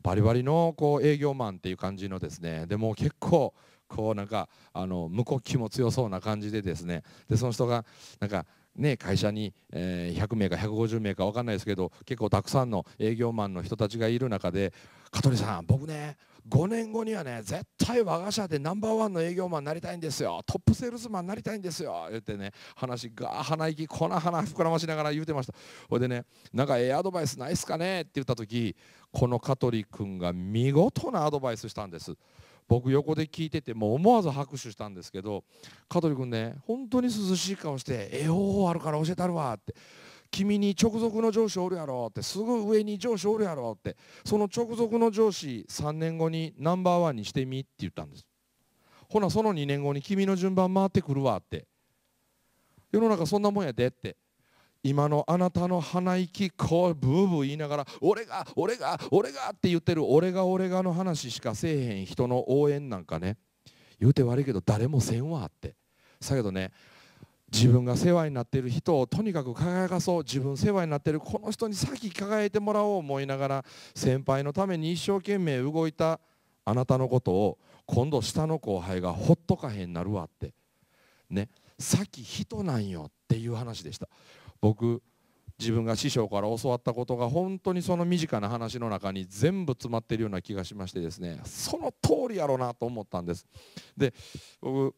バリバリのこう営業マンっていう感じのですねでも結構こうなんかあの無呼吸も強そうな感じでですねでその人がなんか「ね、会社に、え100名か150名か分かんないですけど結構たくさんの営業マンの人たちがいる中で「香取さん僕ね5年後にはね絶対我が社でナンバーワンの営業マンになりたいんですよトップセールスマンになりたいんですよ」言ってね話が鼻息粉鼻膨らましながら言うてましたほいでね「なんかええアドバイスないっすかね?」って言った時この香取君が見事なアドバイスしたんです。僕横で聞いててもう思わず拍手したんですけど香取君ね本当に涼しい顔して「えおあるから教えたるわ」って「君に直属の上司おるやろ」って「すぐ上に上司おるやろ」ってその直属の上司3年後にナンバーワンにしてみって言ったんですほなその2年後に君の順番回ってくるわって世の中そんなもんやでって今のあなたの鼻息こうブーブー言いながら俺が俺が俺がって言ってる俺が俺がの話しかせえへん人の応援なんかね言うて悪いけど誰もせんわってだけどね自分が世話になってる人をとにかく輝かそう自分世話になってるこの人に先輝いてもらおう思いながら先輩のために一生懸命動いたあなたのことを今度下の後輩がほっとかへんなるわってね先人なんよっていう話でした僕自分が師匠から教わったことが本当にその身近な話の中に全部詰まっているような気がしましてですねその通りやろうなと思ったんです。で僕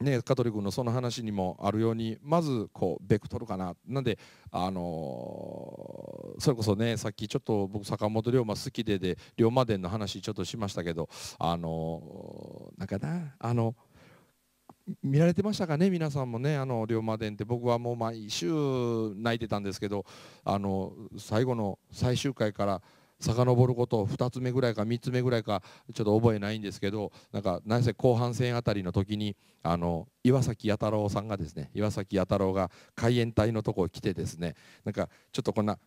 ね、香取君のその話にもあるようにまずこうベクトルかななんで、あのー、それこそねさっきちょっと僕坂本龍馬好きでで龍馬伝の話ちょっとしましたけどあのー、なんかなあの見られてましたかね皆さんもねあの龍馬伝って僕はもう毎週泣いてたんですけどあの最後の最終回から遡ること2つ目ぐらいか3つ目ぐらいかちょっと覚えないんですけどなんか何せ後半戦あたりの時にあの岩崎弥太郎さんがですね岩崎弥太郎が海援隊のとこ来てですねなんかちょっとこんな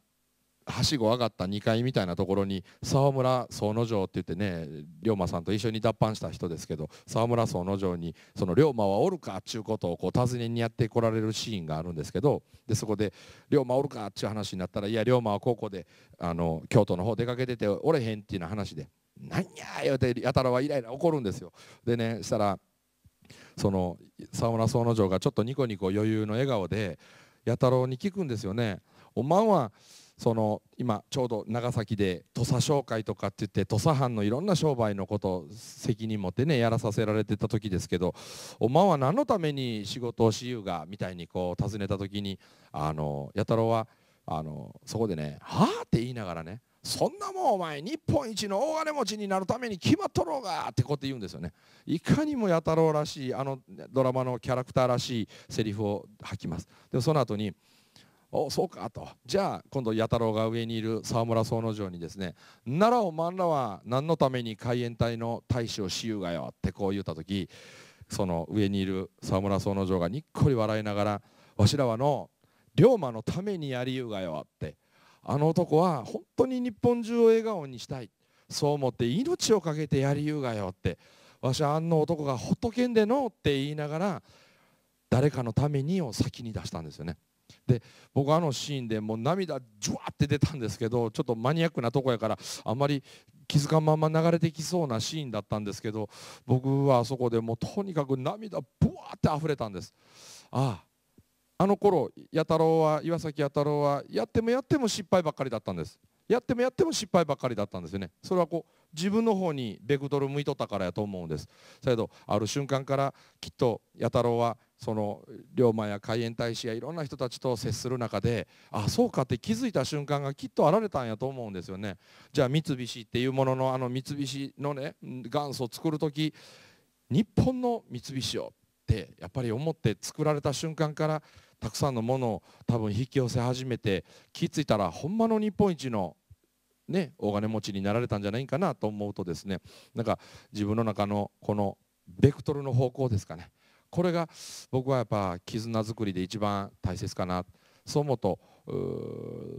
はしご上がった2階みたいなところに沢村総之丞って言ってね龍馬さんと一緒に脱藩した人ですけど沢村総之丞に「その龍馬はおるか」っちゅうことをこう尋ねにやってこられるシーンがあるんですけどでそこで「龍馬おるか」っちゅう話になったら「いや龍馬は高校であの京都の方出かけてておれへん」っていう話で「なんや」言うてやたらはイライラ怒るんですよ。でねしたらその沢村総之丞がちょっとニコニコ余裕の笑顔で弥太郎に聞くんですよね。おまんはその今ちょうど長崎で土佐商会とかって言って土佐藩のいろんな商売のこと責任持ってねやらさせられてた時ですけど「おまんは何のために仕事をしゆうが」みたいにこう尋ねた時にあの弥太郎はあのそこでね「はあ?」って言いながらね「そんなもんお前日本一の大金持ちになるために決まっとろうが」ってこうって言うんですよね。いかにも弥太郎らしいあのドラマのキャラクターらしいセリフを吐きます。でその後に「おそうかとじゃあ今度弥太郎が上にいる沢村総之丞にですね「奈良おまんらは何のために海援隊の大使をしゆうがよ」ってこう言った時その上にいる沢村総之丞がにっこり笑いながら「わしらはの龍馬のためにやりゆうがよ」ってあの男は本当に日本中を笑顔にしたいそう思って命を懸けてやりゆうがよってわしはあの男がほっとけんでのって言いながら誰かのためにを先に出したんですよね。で僕あのシーンでもう涙ジュワって出たんですけどちょっとマニアックなとこやからあんまり気づかんまま流れてきそうなシーンだったんですけど僕はあそこでもうとにかく涙ブワーって溢れたんですあああの頃弥太郎は岩崎弥太郎はやってもやっても失敗ばっかりだったんですやってもやっても失敗ばっかりだったんですよねそれはこう自分の方にベクトル向いとったからやと思うんですだけどある瞬間からきっと弥太郎はその龍馬や海援大使やいろんな人たちと接する中であそうかって気づいた瞬間がきっとあられたんやと思うんですよねじゃあ三菱っていうもののあの三菱のね元祖を作る時日本の三菱をってやっぱり思って作られた瞬間からたくさんのものを多分引き寄せ始めて気付いたらほんまの日本一のね、大金持ちになられたんじゃないかなと思うとですねなんか自分の中のこのベクトルの方向ですかねこれが僕はやっぱ絆作りで一番大切かなそう思うと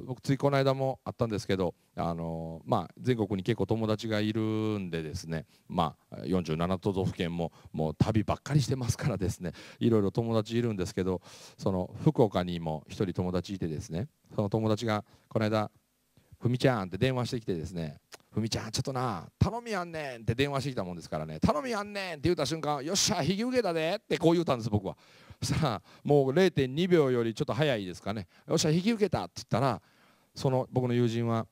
僕ついこの間もあったんですけど、あのまあ、全国に結構友達がいるんでですね、まあ、47都道府県ももう旅ばっかりしてますからですねいろいろ友達いるんですけどその福岡にも1人友達いてですねその友達がこの間ふみちゃん」って電話してきてですね「ふみちゃんちょっとな頼みあんねん」って電話してきたもんですからね「頼みあんねん」って言った瞬間「よっしゃ引き受けたで」ってこう言うたんです僕は。さあもう0.2秒よりちょっと早いですかね「よっしゃ引き受けた」って言ったらその僕の友人は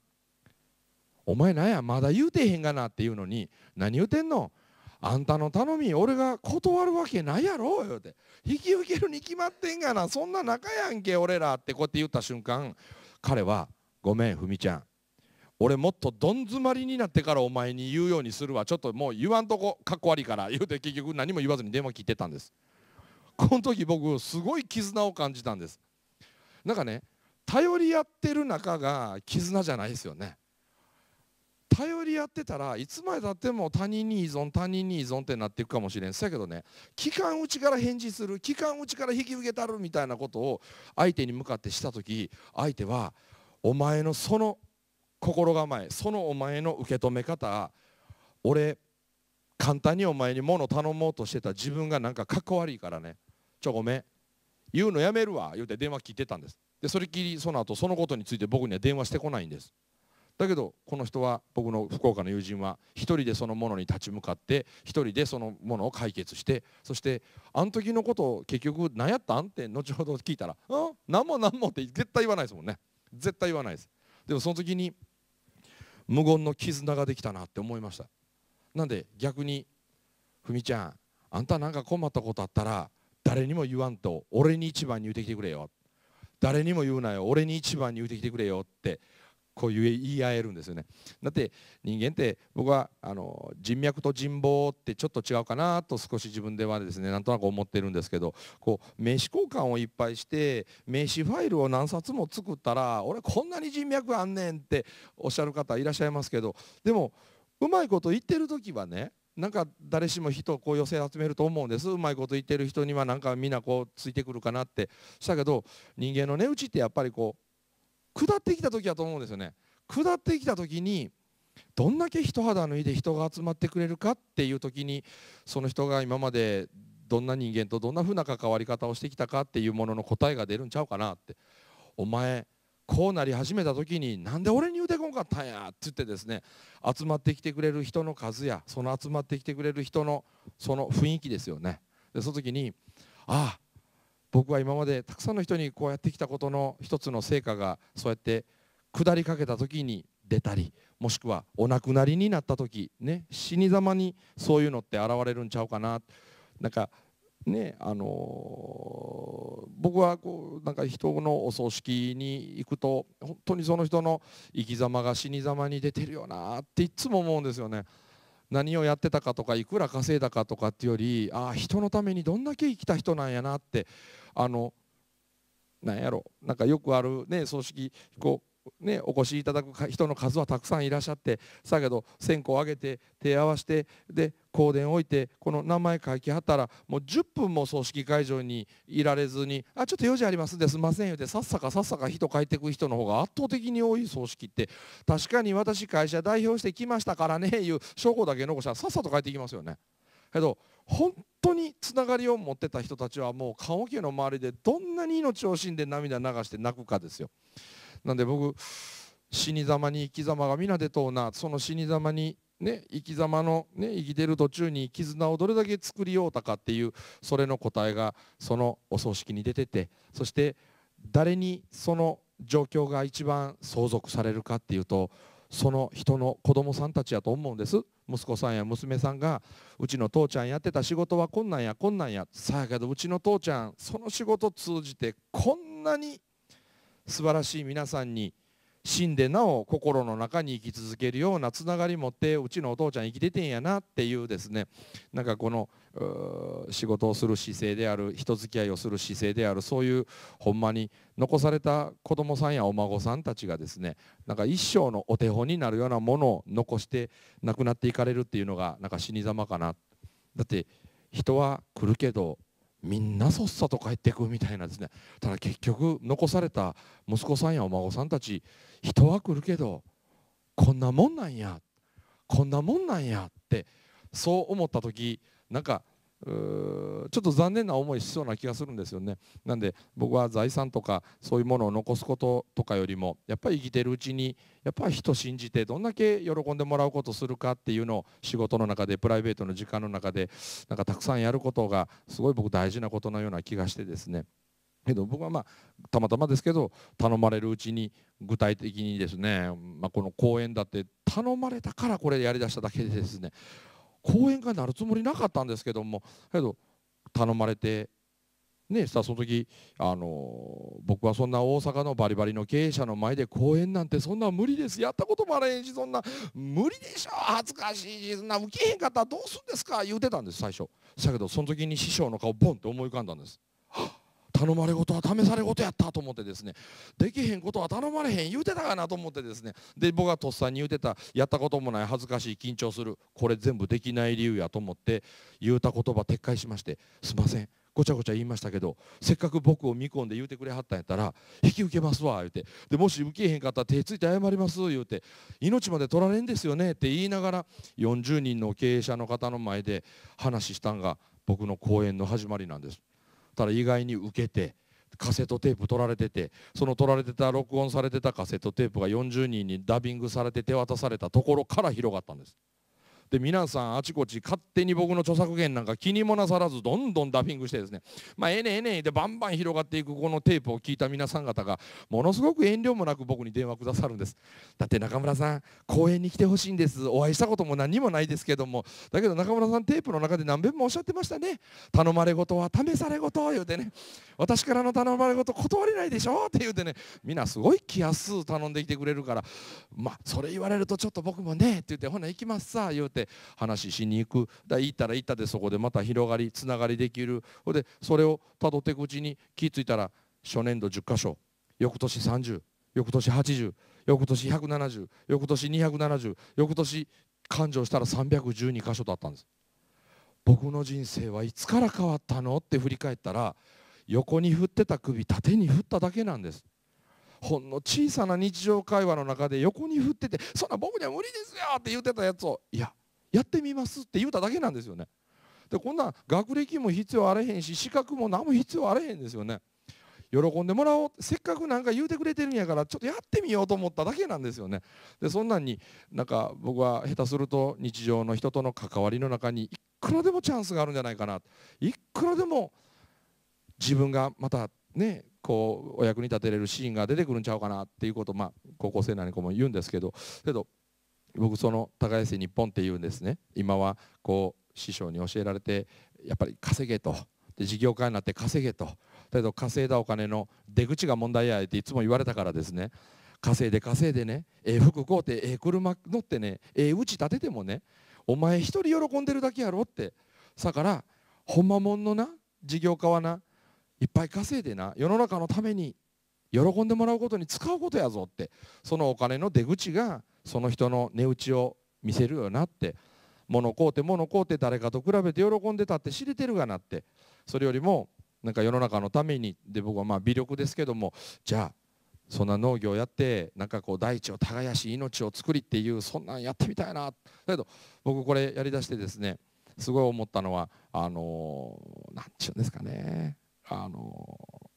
「お前なんやまだ言うてへんがな」って言うのに「何言うてんのあんたの頼み俺が断るわけないやろ」よって「引き受けるに決まってんがなそんな仲やんけ俺ら」ってこうやって言った瞬間彼は「ごめんふみちゃん俺もっとどん詰まりになってからお前に言うようにするわちょっともう言わんとこかっこ悪いから言うて結局何も言わずに電話切ってたんですこの時僕すごい絆を感じたんですなんかね頼り合ってる中が絆じゃないですよね頼り合ってたらいつまでたっても他人に依存他人に依存ってなっていくかもしれんそやけどね期間内から返事する期間内から引き受けたるみたいなことを相手に向かってした時相手は「お前のその心構えそのお前の受け止め方俺簡単にお前に物頼もうとしてた自分がなんかかっこ悪いからねちょごめん言うのやめるわ言うて電話聞いてたんですでそれきりその後そのことについて僕には電話してこないんですだけどこの人は僕の福岡の友人は一人でそのものに立ち向かって一人でそのものを解決してそしてあの時のことを結局何やったんって後ほど聞いたら「うん何も何も」って絶対言わないですもんね。絶対言わないですでもその時に無言の絆ができたなって思いましたなんで逆に「ふみちゃんあんたなんか困ったことあったら誰にも言わんと俺に一番に言うてきてくれよ」「誰にも言うなよ俺に一番に言うてきてくれよ」ってこう言い合えるんですよねだって人間って僕はあの人脈と人望ってちょっと違うかなと少し自分ではですねなんとなく思ってるんですけどこう名刺交換をいっぱいして名刺ファイルを何冊も作ったら俺こんなに人脈あんねんっておっしゃる方いらっしゃいますけどでもうまいこと言ってる時はねなんか誰しも人をこう寄せ集めると思うんですうまいこと言ってる人にはなんかみんなこうついてくるかなってしたけど人間の値打ちってやっぱりこう下ってきた時だと思うんですよね下ってきた時にどんだけ人肌脱いで人が集まってくれるかっていう時にその人が今までどんな人間とどんなふうな関わり方をしてきたかっていうものの答えが出るんちゃうかなってお前こうなり始めた時になんで俺に言うてこんかったんやって言ってですね集まってきてくれる人の数やその集まってきてくれる人のその雰囲気ですよねでその時にああ僕は今までたくさんの人にこうやってきたことの一つの成果がそうやって下りかけた時に出たりもしくはお亡くなりになった時、ね、死にざまにそういうのって現れるんちゃうかななんかねあのー、僕はこうなんか人のお葬式に行くと本当にその人の生き様が死に様に出てるよなっていつも思うんですよね。何をやってたかとかいくら稼いだかとかっていうよりああ人のためにどんだけ生きた人なんやなってあのなんやろなんかよくあるね葬式こね、お越しいただく人の数はたくさんいらっしゃってさけど線香をあげて手合わせてで香典を置いてこの名前書きはったらもう10分も葬式会場にいられずに「あちょっと用事ありますんですいません」言うてさっさかさっさか人書いてく人の方が圧倒的に多い葬式って確かに私会社代表してきましたからねいう証拠だけ残したらさっさと帰っていきますよね。けど本当につながりを持ってた人たちはもう棺桶の周りでどんなに命を惜しんで涙流して泣くかですよ。なんで僕死にざまに生きざまが皆でとうなその死にざまにね、生き様の、ね、生きてる途中に絆をどれだけ作りようたかっていうそれの答えがそのお葬式に出ててそして誰にその状況が一番相続されるかっていうとその人の子供さんたちやと思うんです息子さんや娘さんがうちの父ちゃんやってた仕事はこんなんやこんなんやさやけどうちの父ちゃんその仕事通じてこんなに素晴らしい皆さんに死んでなお心の中に生き続けるようなつながり持ってうちのお父ちゃん生きててんやなっていうですねなんかこの仕事をする姿勢である人付き合いをする姿勢であるそういうほんまに残された子供さんやお孫さんたちがですねなんか一生のお手本になるようなものを残して亡くなっていかれるっていうのがなんか死に様かなだって人は来るけどみんなそっさと帰っていくみたいなですねただ結局残された息子さんやお孫さんたち人は来るけどこんなもんなんやこんなもんなんやってそう思った時なんかちょっと残念な思いしそうな気がするんですよねなんで僕は財産とかそういうものを残すこととかよりもやっぱり生きてるうちにやっぱり人信じてどんだけ喜んでもらうことするかっていうのを仕事の中でプライベートの時間の中でなんかたくさんやることがすごい僕大事なことのような気がしてですねけど僕はまあたまたまですけど頼まれるうちに具体的にですね、まあ、この講演だって頼まれたからこれやりだしただけでですね講演会になるつもりなかったんですけどもけど頼まれてね、さその時あの僕はそんな大阪のバリバリの経営者の前で講演なんてそんな無理ですやったこともあらへんしそんな無理でしょ恥ずかしいしそんな受けへんかったらどうすんですか言うてたんです最初だけどその時に師匠の顔ボンって思い浮かんだんです頼まれ事は試され事やったと思ってですねできへんことは頼まれへん言うてたかなと思ってですねで僕がとっさに言うてたやったこともない恥ずかしい緊張するこれ全部できない理由やと思って言うた言葉撤回しましてすいませんごちゃごちゃ言いましたけどせっかく僕を見込んで言うてくれはったんやったら引き受けますわ言うてでもし受けへんかったら手ついて謝ります言うて命まで取られんですよねって言いながら40人の経営者の方の前で話したんが僕の講演の始まりなんです。たら意外に受けてカセットテープ取られててその取られてた録音されてたカセットテープが40人にダビングされて手渡されたところから広がったんです。で皆さんあちこち勝手に僕の著作権なんか気にもなさらずどんどんダフィングしてですねまあええねえでバンバン広がっていくこのテープを聞いた皆さん方がものすごく遠慮もなく僕に電話くださるんですだって中村さん公園に来てほしいんですお会いしたことも何もないですけどもだけど中村さんテープの中で何遍もおっしゃってましたね頼まれ事は試され事言うてね私からの頼まれ事断れないでしょって言うてねみんなすごい気安頼んできてくれるからまあそれ言われるとちょっと僕もねって言ってほな行きますさ言うてて話しに行くだ行ったら行ったでそこでまた広がりつながりできるほでそれをたどっていくうちに気付いたら初年度10箇所翌年30翌年80翌年170翌年270翌年勘定したら312箇所だったんです僕の人生はいつから変わったのって振り返ったら横に振ってた首縦に振っただけなんですほんの小さな日常会話の中で横に振ってて「そんな僕には無理ですよ」って言ってたやつを「いややってみますって言うただけなんですよねでこんな学歴も必要あれへんし資格も何も必要あれへんですよね喜んでもらおうせっかくなんか言うてくれてるんやからちょっとやってみようと思っただけなんですよねでそんなんになんか僕は下手すると日常の人との関わりの中にいくらでもチャンスがあるんじゃないかないくらでも自分がまたねこうお役に立てれるシーンが出てくるんちゃうかなっていうことまあ高校生なりかも言うんですけどけど僕その高安日本っていうんですね今はこう師匠に教えられてやっぱり稼げとで事業家になって稼げとだけど稼いだお金の出口が問題やっていつも言われたからですね稼いで稼いでねええー、服買うてええー、車乗ってねええー、家建ててもねお前一人喜んでるだけやろってさからほんまもんのな事業家はないっぱい稼いでな世の中のために喜んでもらうことに使うことやぞってそのお金の出口がその人の値打ちを見せるよなって物買うて物買うて誰かと比べて喜んでたって知れてるがなってそれよりもなんか世の中のためにで僕はまあ微力ですけどもじゃあそんな農業やってなんかこう大地を耕し命を作りっていうそんなんやってみたいなだけど僕これやりだしてですねすごい思ったのはあの何、て言うんですかねあのー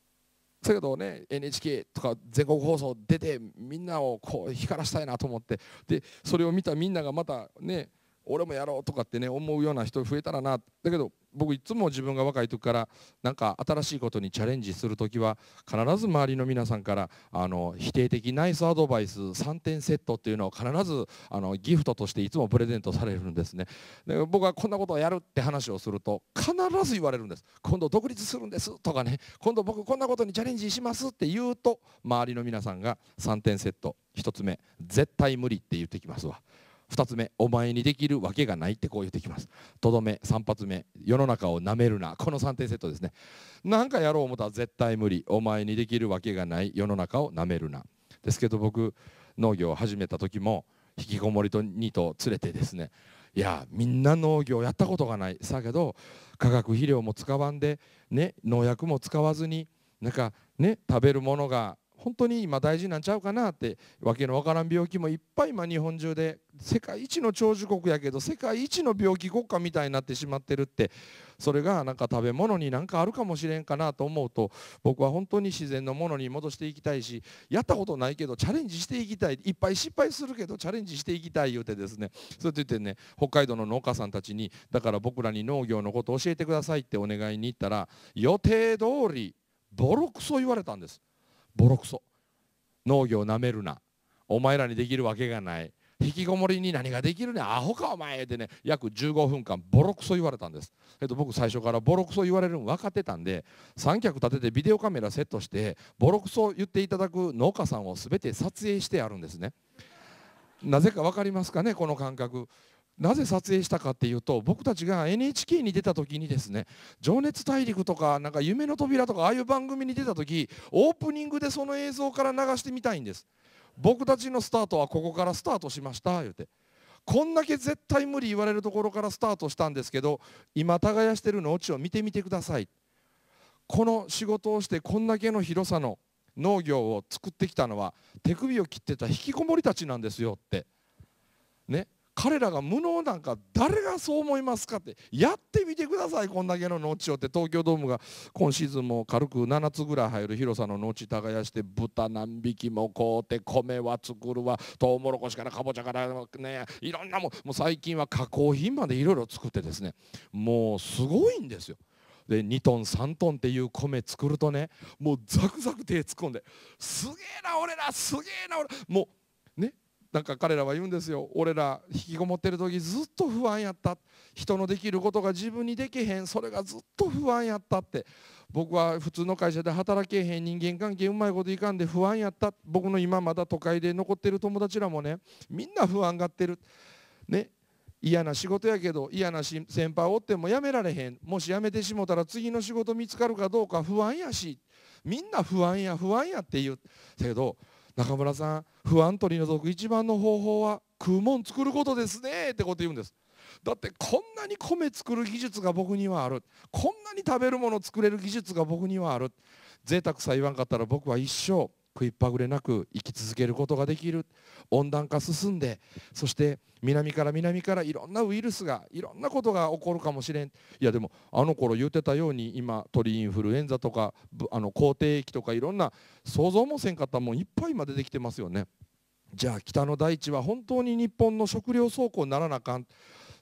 だけどね NHK とか全国放送出てみんなをこう光らせたいなと思ってでそれを見たみんながまたね俺もやろうとかってね思うような人増えたらなだけど僕いつも自分が若い時からなんか新しいことにチャレンジする時は必ず周りの皆さんからあの否定的ナイスアドバイス3点セットっていうのを必ずあのギフトとしていつもプレゼントされるんですねで僕はこんなことをやるって話をすると必ず言われるんです今度独立するんですとかね今度僕こんなことにチャレンジしますって言うと周りの皆さんが3点セット1つ目絶対無理って言ってきますわ2つ目お前にできるわけがないってこう言ってきますとどめ3発目世の中をなめるなこの3点セットですね何かやろう思ったら絶対無理お前にできるわけがない世の中をなめるなですけど僕農業を始めた時も引きこもりと2と連れてですねいやみんな農業やったことがないさけど化学肥料も使わんで、ね、農薬も使わずになんかね食べるものが本当に今大事なんちゃうかなってわけのわからん病気もいっぱい今日本中で世界一の長寿国やけど世界一の病気国家みたいになってしまってるってそれがなんか食べ物になんかあるかもしれんかなと思うと僕は本当に自然のものに戻していきたいしやったことないけどチャレンジしていきたいいっぱい失敗するけどチャレンジしていきたい言うてですねそうやって言ってね北海道の農家さんたちにだから僕らに農業のこと教えてくださいってお願いに行ったら予定通りボロクソ言われたんです。ボロクソ農業なめるなお前らにできるわけがない引きこもりに何ができるねアホかお前でね約15分間ボロクソ言われたんです、えっと、僕最初からボロクソ言われるの分かってたんで三脚立ててビデオカメラセットしてボロクソ言っていただく農家さんを全て撮影してあるんですねなぜか分かりますかねこの感覚なぜ撮影したかっていうと僕たちが NHK に出た時にですね「情熱大陸」とか「なんか夢の扉」とかああいう番組に出た時オープニングでその映像から流してみたいんです僕たちのスタートはここからスタートしました言うてこんだけ絶対無理言われるところからスタートしたんですけど今耕してる農地を見てみてくださいこの仕事をしてこんだけの広さの農業を作ってきたのは手首を切ってた引きこもりたちなんですよってね彼らが無能なんか誰がそう思いますかってやってみてくださいこんだけの農地をって東京ドームが今シーズンも軽く7つぐらい入る広さの農地耕して豚何匹も買うて米は作るわトウモロコシからかぼちゃからねいろんなももう最近は加工品までいろいろ作ってですねもうすごいんですよ。で2トン3トンっていう米作るとねもうザクザク手突っ込んですげえな俺らすげえな俺もうなんか彼らは言うんですよ俺ら引きこもってる時ずっと不安やった人のできることが自分にできへんそれがずっと不安やったって僕は普通の会社で働けへん人間関係うまいこといかんで不安やった僕の今まだ都会で残ってる友達らもねみんな不安がってるね嫌な仕事やけど嫌な先輩おっても辞められへんもし辞めてしもたら次の仕事見つかるかどうか不安やしみんな不安や不安やって言うけど中村さん不安取り除く一番の方法は食うもん作ることですねってこと言うんですだってこんなに米作る技術が僕にはあるこんなに食べるもの作れる技術が僕にはある贅沢さ言わんかったら僕は一生食いっぱぐれなく生き続けることができる温暖化進んでそして南から南からいろんなウイルスがいろんなことが起こるかもしれんいやでもあの頃言ってたように今鳥インフルエンザとかあの口蹄疫とかいろんな想像もせんかったもんいっぱい今出てきてますよね。じゃあ北の大地は本当に日本の食糧倉庫にならなあかん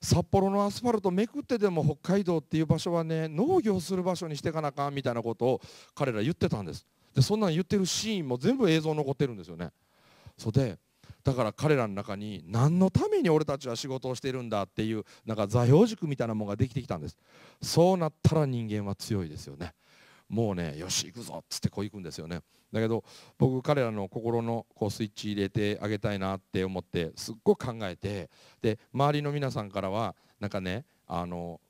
札幌のアスファルトめくってでも北海道っていう場所はね農業する場所にしていかなあかんみたいなことを彼ら言ってたんです。でそんなん言ってるシーンも全部映像残ってるんですよねそでだから彼らの中に何のために俺たちは仕事をしてるんだっていうなんか座標軸みたいなものができてきたんですそうなったら人間は強いですよねもうねよし行くぞっつってこう行くんですよねだけど僕彼らの心のこうスイッチ入れてあげたいなって思ってすっごく考えてで周りの皆さんからはなんかねあの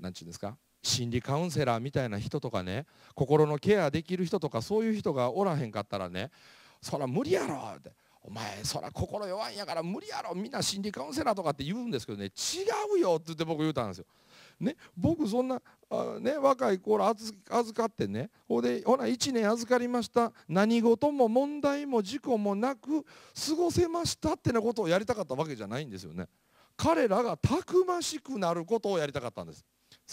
何て言うんですか心理カウンセラーみたいな人とかね心のケアできる人とかそういう人がおらへんかったらねそら無理やろってお前そら心弱いんやから無理やろみんな心理カウンセラーとかって言うんですけどね違うよって言って僕言うたんですよ。ね、僕そんなあ、ね、若い頃預かってねほでほな1年預かりました何事も問題も事故もなく過ごせましたってなことをやりたかったわけじゃないんですよね。彼らがたくましくなることをやりたかったんです。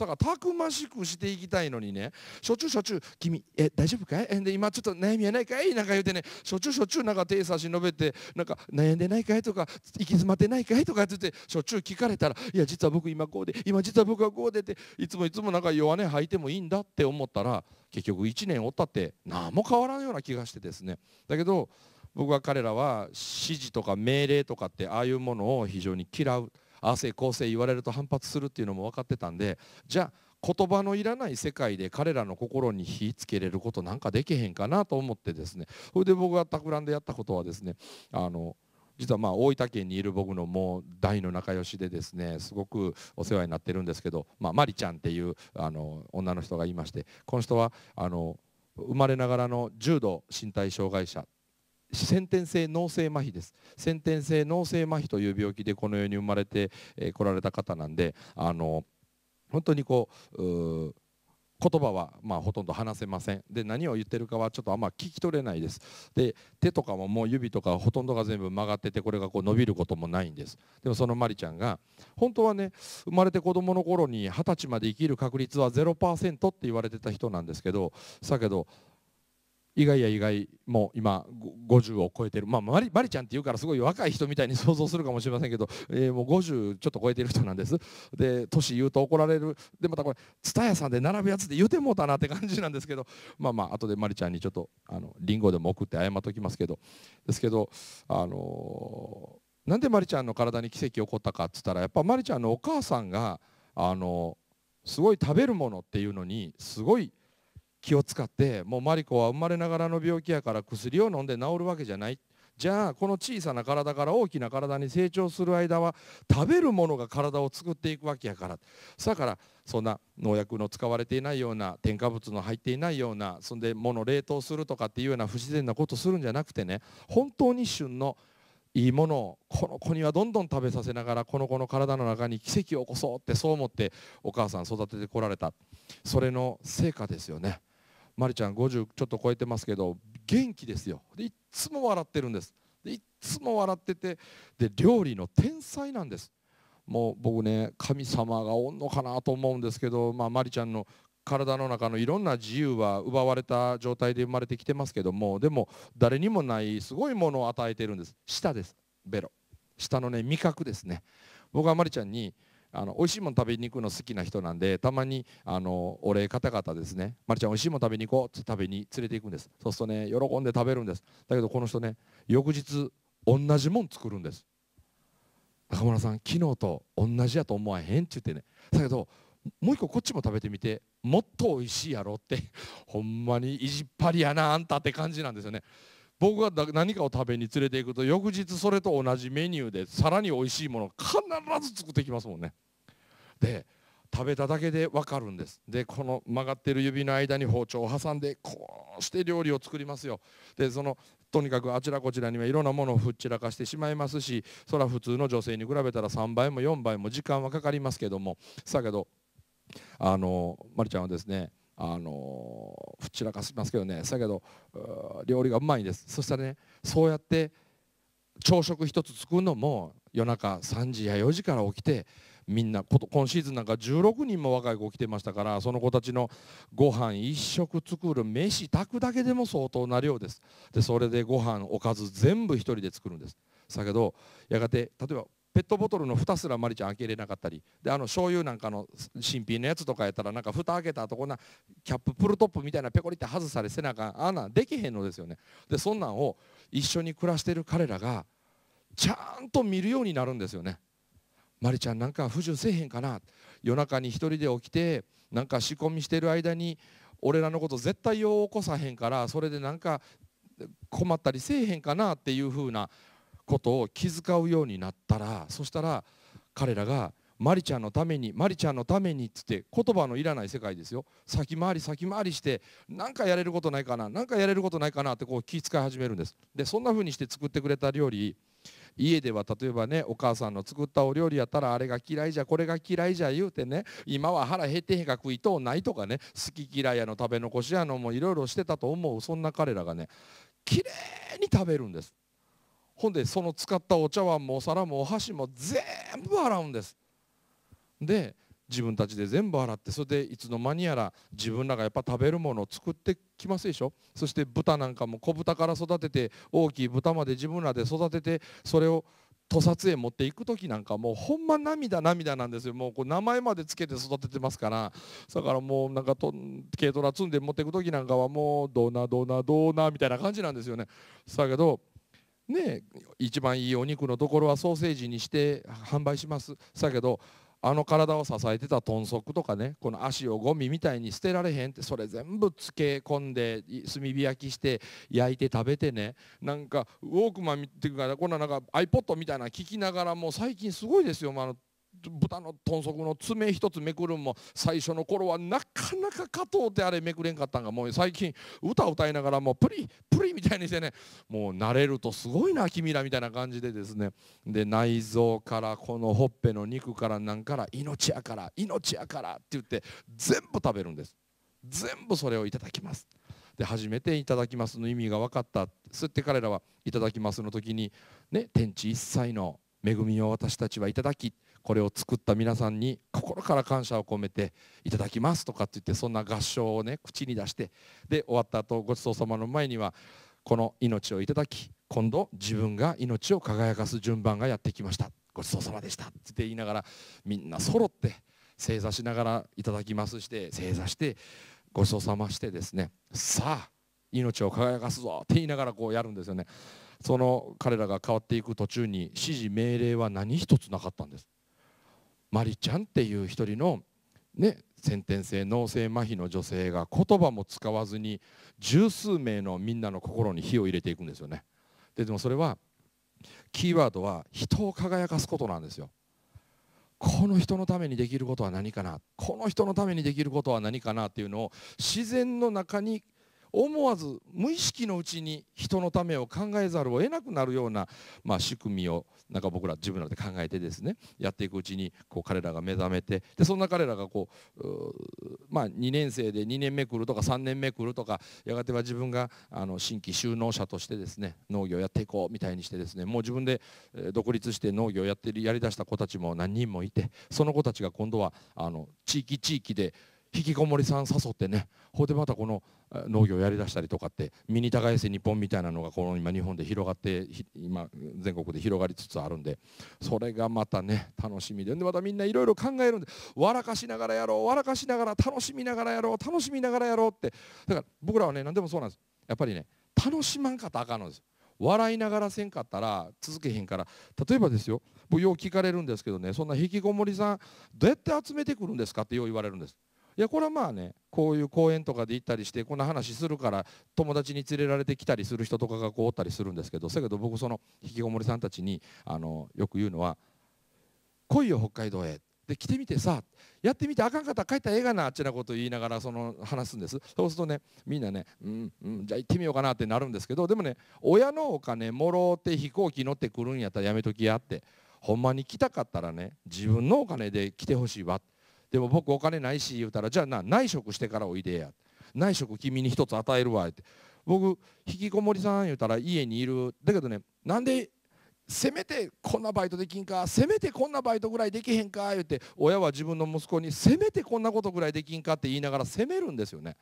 だからたくましくしていきたいのにねしょっちゅうしょっちゅう「君え大丈夫かいえで今ちょっと悩みやないかい?」なんか言うてねしょっちゅうしょっちゅうなんか手差し伸べてなんか悩んでないかいとか行き詰まってないかいとかって言ってしょっちゅう聞かれたら「いや実は僕今こうで今実は僕はこうで」っていつもいつもなんか弱音吐いてもいいんだって思ったら結局1年おったって何も変わらんような気がしてですねだけど僕は彼らは指示とか命令とかってああいうものを非常に嫌う。ああせいこうせい言われると反発するっていうのも分かってたんでじゃあ言葉のいらない世界で彼らの心に火つけれることなんかできへんかなと思ってですねそれで僕が企んでやったことはですねあの実はまあ大分県にいる僕のもう大の仲良しでですねすごくお世話になってるんですけど、まあ、マリちゃんっていうあの女の人がいましてこの人はあの生まれながらの重度身体障害者先天性脳性麻痺です先天性脳性麻痺という病気でこの世に生まれてこられた方なんであの本当にこうう言葉はまあほとんど話せませんで何を言ってるかはちょっとあんま聞き取れないですで手とかももう指とかほとんどが全部曲がっててこれがこう伸びることもないんですでもそのマリちゃんが本当はね生まれて子供の頃に二十歳まで生きる確率は0%って言われてた人なんですけどさけど意外や意外もう今50を超えてる、まあ、マリマリちゃんっていうからすごい若い人みたいに想像するかもしれませんけど、えー、もう50ちょっと超えてる人なんですで年言うと怒られるでまたこれ蔦屋さんで並ぶやつで言うてもうたなって感じなんですけど まあまあ後でマリちゃんにちょっとあのリンゴでも送って謝っときますけどですけどあのー、なんでマリちゃんの体に奇跡起こったかっつったらやっぱマリちゃんのお母さんがあのー、すごい食べるものっていうのにすごい。気を使ってもうマリコは生まれながらの病気やから薬を飲んで治るわけじゃないじゃあこの小さな体から大きな体に成長する間は食べるものが体を作っていくわけやからだからそんな農薬の使われていないような添加物の入っていないようなそんで物を冷凍するとかっていうような不自然なことするんじゃなくてね本当に旬のいいものをこの子にはどんどん食べさせながらこの子の体の中に奇跡を起こそうってそう思ってお母さん育ててこられたそれの成果ですよね。まりちゃん50ちょっと超えてますけど元気ですよでいつも笑ってるんですでいつも笑っててで料理の天才なんですもう僕ね神様がおんのかなと思うんですけど、まあ、マリちゃんの体の中のいろんな自由は奪われた状態で生まれてきてますけどもでも誰にもないすごいものを与えてるんです舌ですベロ舌のね味覚ですね僕はマリちゃんにあの美味しいもの食べに行くの好きな人なんでたまにあのお礼方々ですね「まるちゃん美味しいもの食べに行こう」って食べに連れて行くんですそうするとね喜んで食べるんですだけどこの人ね翌日同じもん作るんです中村さん昨日と同じやと思わへんって言ってねだけどもう一個こっちも食べてみてもっと美味しいやろって ほんまに意地っ張りやなあんたって感じなんですよね僕が何かを食べに連れていくと翌日それと同じメニューでさらに美味しいもの必ず作ってきますもんねで食べただけで分かるんですでこの曲がってる指の間に包丁を挟んでこうして料理を作りますよでそのとにかくあちらこちらにはいろんなものをふっちらかしてしまいますしそら普通の女性に比べたら3倍も4倍も時間はかかりますけどもさけどあのまりちゃんはですねあのふっちらかしますけどねさけど料理がうまいんですそしたらねそうやって朝食一つ作るのも夜中3時や4時から起きてみんな今シーズンなんか16人も若い子来てましたからその子たちのご飯一食作る飯炊くだけでも相当な量ですでそれでご飯おかず全部一人で作るんですだけどやがて例えばペットボトルの蓋すらまりちゃん開けれなかったりであの醤油なんかの新品のやつとかやったらなんか蓋開けたとこんなキャッププルトップみたいなペコリって外され背中あんなんできへんのですよねでそんなんを一緒に暮らしてる彼らがちゃんと見るようになるんですよねまりちゃんなんか不自由せえへんかな夜中に1人で起きてなんか仕込みしてる間に俺らのこと絶対よう起こさへんからそれでなんか困ったりせえへんかなっていうふうなことを気遣うようになったらそしたら彼らが「マリちゃんのためにマリちゃんのために」っつって言葉のいらない世界ですよ先回り先回りして何かやれることないかな何かやれることないかなってこう気遣い始めるんですでそんなふうにして作ってくれた料理家では例えばねお母さんの作ったお料理やったらあれが嫌いじゃこれが嫌いじゃ言うてね今は腹減ってへが食いとうないとかね好き嫌いやの食べ残しやのもいろいろしてたと思うそんな彼らがねきれいに食べるんですほんでその使ったお茶碗もお皿もお箸も全部洗うんですで自分たちで全部洗ってそれでいつの間にやら自分らがやっぱ食べるものを作ってきますでしょそして豚なんかも小豚から育てて大きい豚まで自分らで育ててそれを屠殺へ持っていく時なんかもうほんま涙涙なんですよもうこう名前までつけて育ててますからだからもうなんかと軽トラ積んで持っていく時なんかはもうどうなどうなどうなみたいな感じなんですよね。だけどね一番いいお肉のところはソーセージにして販売します。だけどあの体を支えてた豚足とかねこの足をゴミみたいに捨てられへんってそれ全部漬け込んで炭火焼きして焼いて食べてねなんかウォークマンっていうかこんななんか iPod みたいなの聞きながらもう最近すごいですよ、まあ、豚の豚足の爪一つめくるんも最初の頃はなかなか加藤ってあれめくれんかったんがもう最近歌を歌いながらもうプリ プリみたいにしてねもう慣れるとすごいな君らみたいな感じでですねで内臓からこのほっぺの肉からなんから命やから命やからって言って全部食べるんです全部それをいただきますで初めて「いただきます」の意味が分かったそって彼らは「いただきます」の時に、ね、天地一切の恵みを私たちはいただきこれを作った皆さんに心から感謝を込めていただきますとかって言ってそんな合唱をね口に出してで終わった後ごちそうさまの前にはこの命をいただき今度自分が命を輝かす順番がやってきましたごちそうさまでしたって言いながらみんな揃って正座しながらいただきますして正座してごちそうさましてですねさあ命を輝かすぞって言いながらこうやるんですよねその彼らが変わっていく途中に指示命令は何一つなかったんですマリちゃんっていう一人の、ね、先天性脳性麻痺の女性が言葉も使わずに十数名のみんなの心に火を入れていくんですよね。ででもそれはキーワードは人を輝かすことなんですよ。この人のためにできることは何かなこの人のためにできることは何かなっていうのを自然の中に思わず無意識のうちに人のためを考えざるを得なくなるような、まあ、仕組みをなんか僕ら自分らで考えてですねやっていくうちにこう彼らが目覚めてでそんな彼らがこうまあ、2年生で2年目来るとか3年目来るとかやがては自分があの新規就農者としてですね農業やっていこうみたいにしてですねもう自分で独立して農業やってるやりだした子たちも何人もいてその子たちが今度はあの地域地域で引きこもりさん誘ってねほいでまたこの農業やりだしたりとかってミニ耕せ日本みたいなのがこの今日本で広がって今全国で広がりつつあるんでそれがまたね楽しみででまたみんないろいろ考えるんで笑かしながらやろう笑かしながら楽しみながらやろう楽しみながらやろうってだから僕らはね何でもそうなんですやっぱりね楽しまんかったらあかんのです笑いながらせんかったら続けへんから例えばですよ僕よう聞かれるんですけどねそんな引きこもりさんどうやって集めてくるんですかってよう言われるんですいやこれはまあねこういう公園とかで行ったりしてこんな話するから友達に連れられてきたりする人とかがこうおったりするんですけどせやけど僕その引きこもりさんたちにあのよく言うのは「来いよ北海道へ」で来てみてさやってみてあかんかったら帰ったらええがなあっちなこと言いながらその話すんですそうするとねみんなねうんうんじゃあ行ってみようかなってなるんですけどでもね親のお金もろうて飛行機乗ってくるんやったらやめときやってほんまに来たかったらね自分のお金で来てほしいわって。でも僕お金ないし言うたらじゃあな内職してからおいでや内職君に一つ与えるわって僕引きこもりさん言うたら家にいるだけどねなんでせめてこんなバイトできんかせめてこんなバイトぐらいできへんか言って親は自分の息子にせめてこんなことぐらいできんかって言いながら責めるんですよね。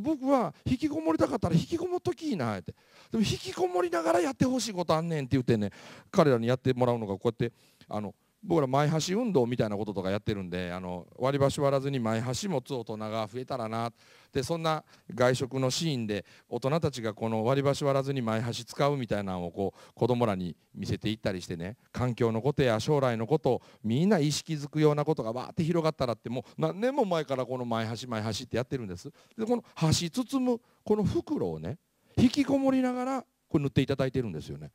僕は引きこもりたかったら引きこもっときいなってでも引きこもりながらやってほしいことあんねんって言ってね彼らにやってもらうのがこうやってあの僕ら前橋運動みたいなこととかやってるんであの割り箸割らずに前橋持つ大人が増えたらなでそんな外食のシーンで大人たちがこの割り箸割らずに前橋使うみたいなのをこう子供らに見せていったりしてね環境のことや将来のことみんな意識づくようなことがわーって広がったらってもう何年も前からこの前橋前橋ってやってるんですでこの箸包むこの袋をね引きこもりながらこれ塗っていただいてるんですよね。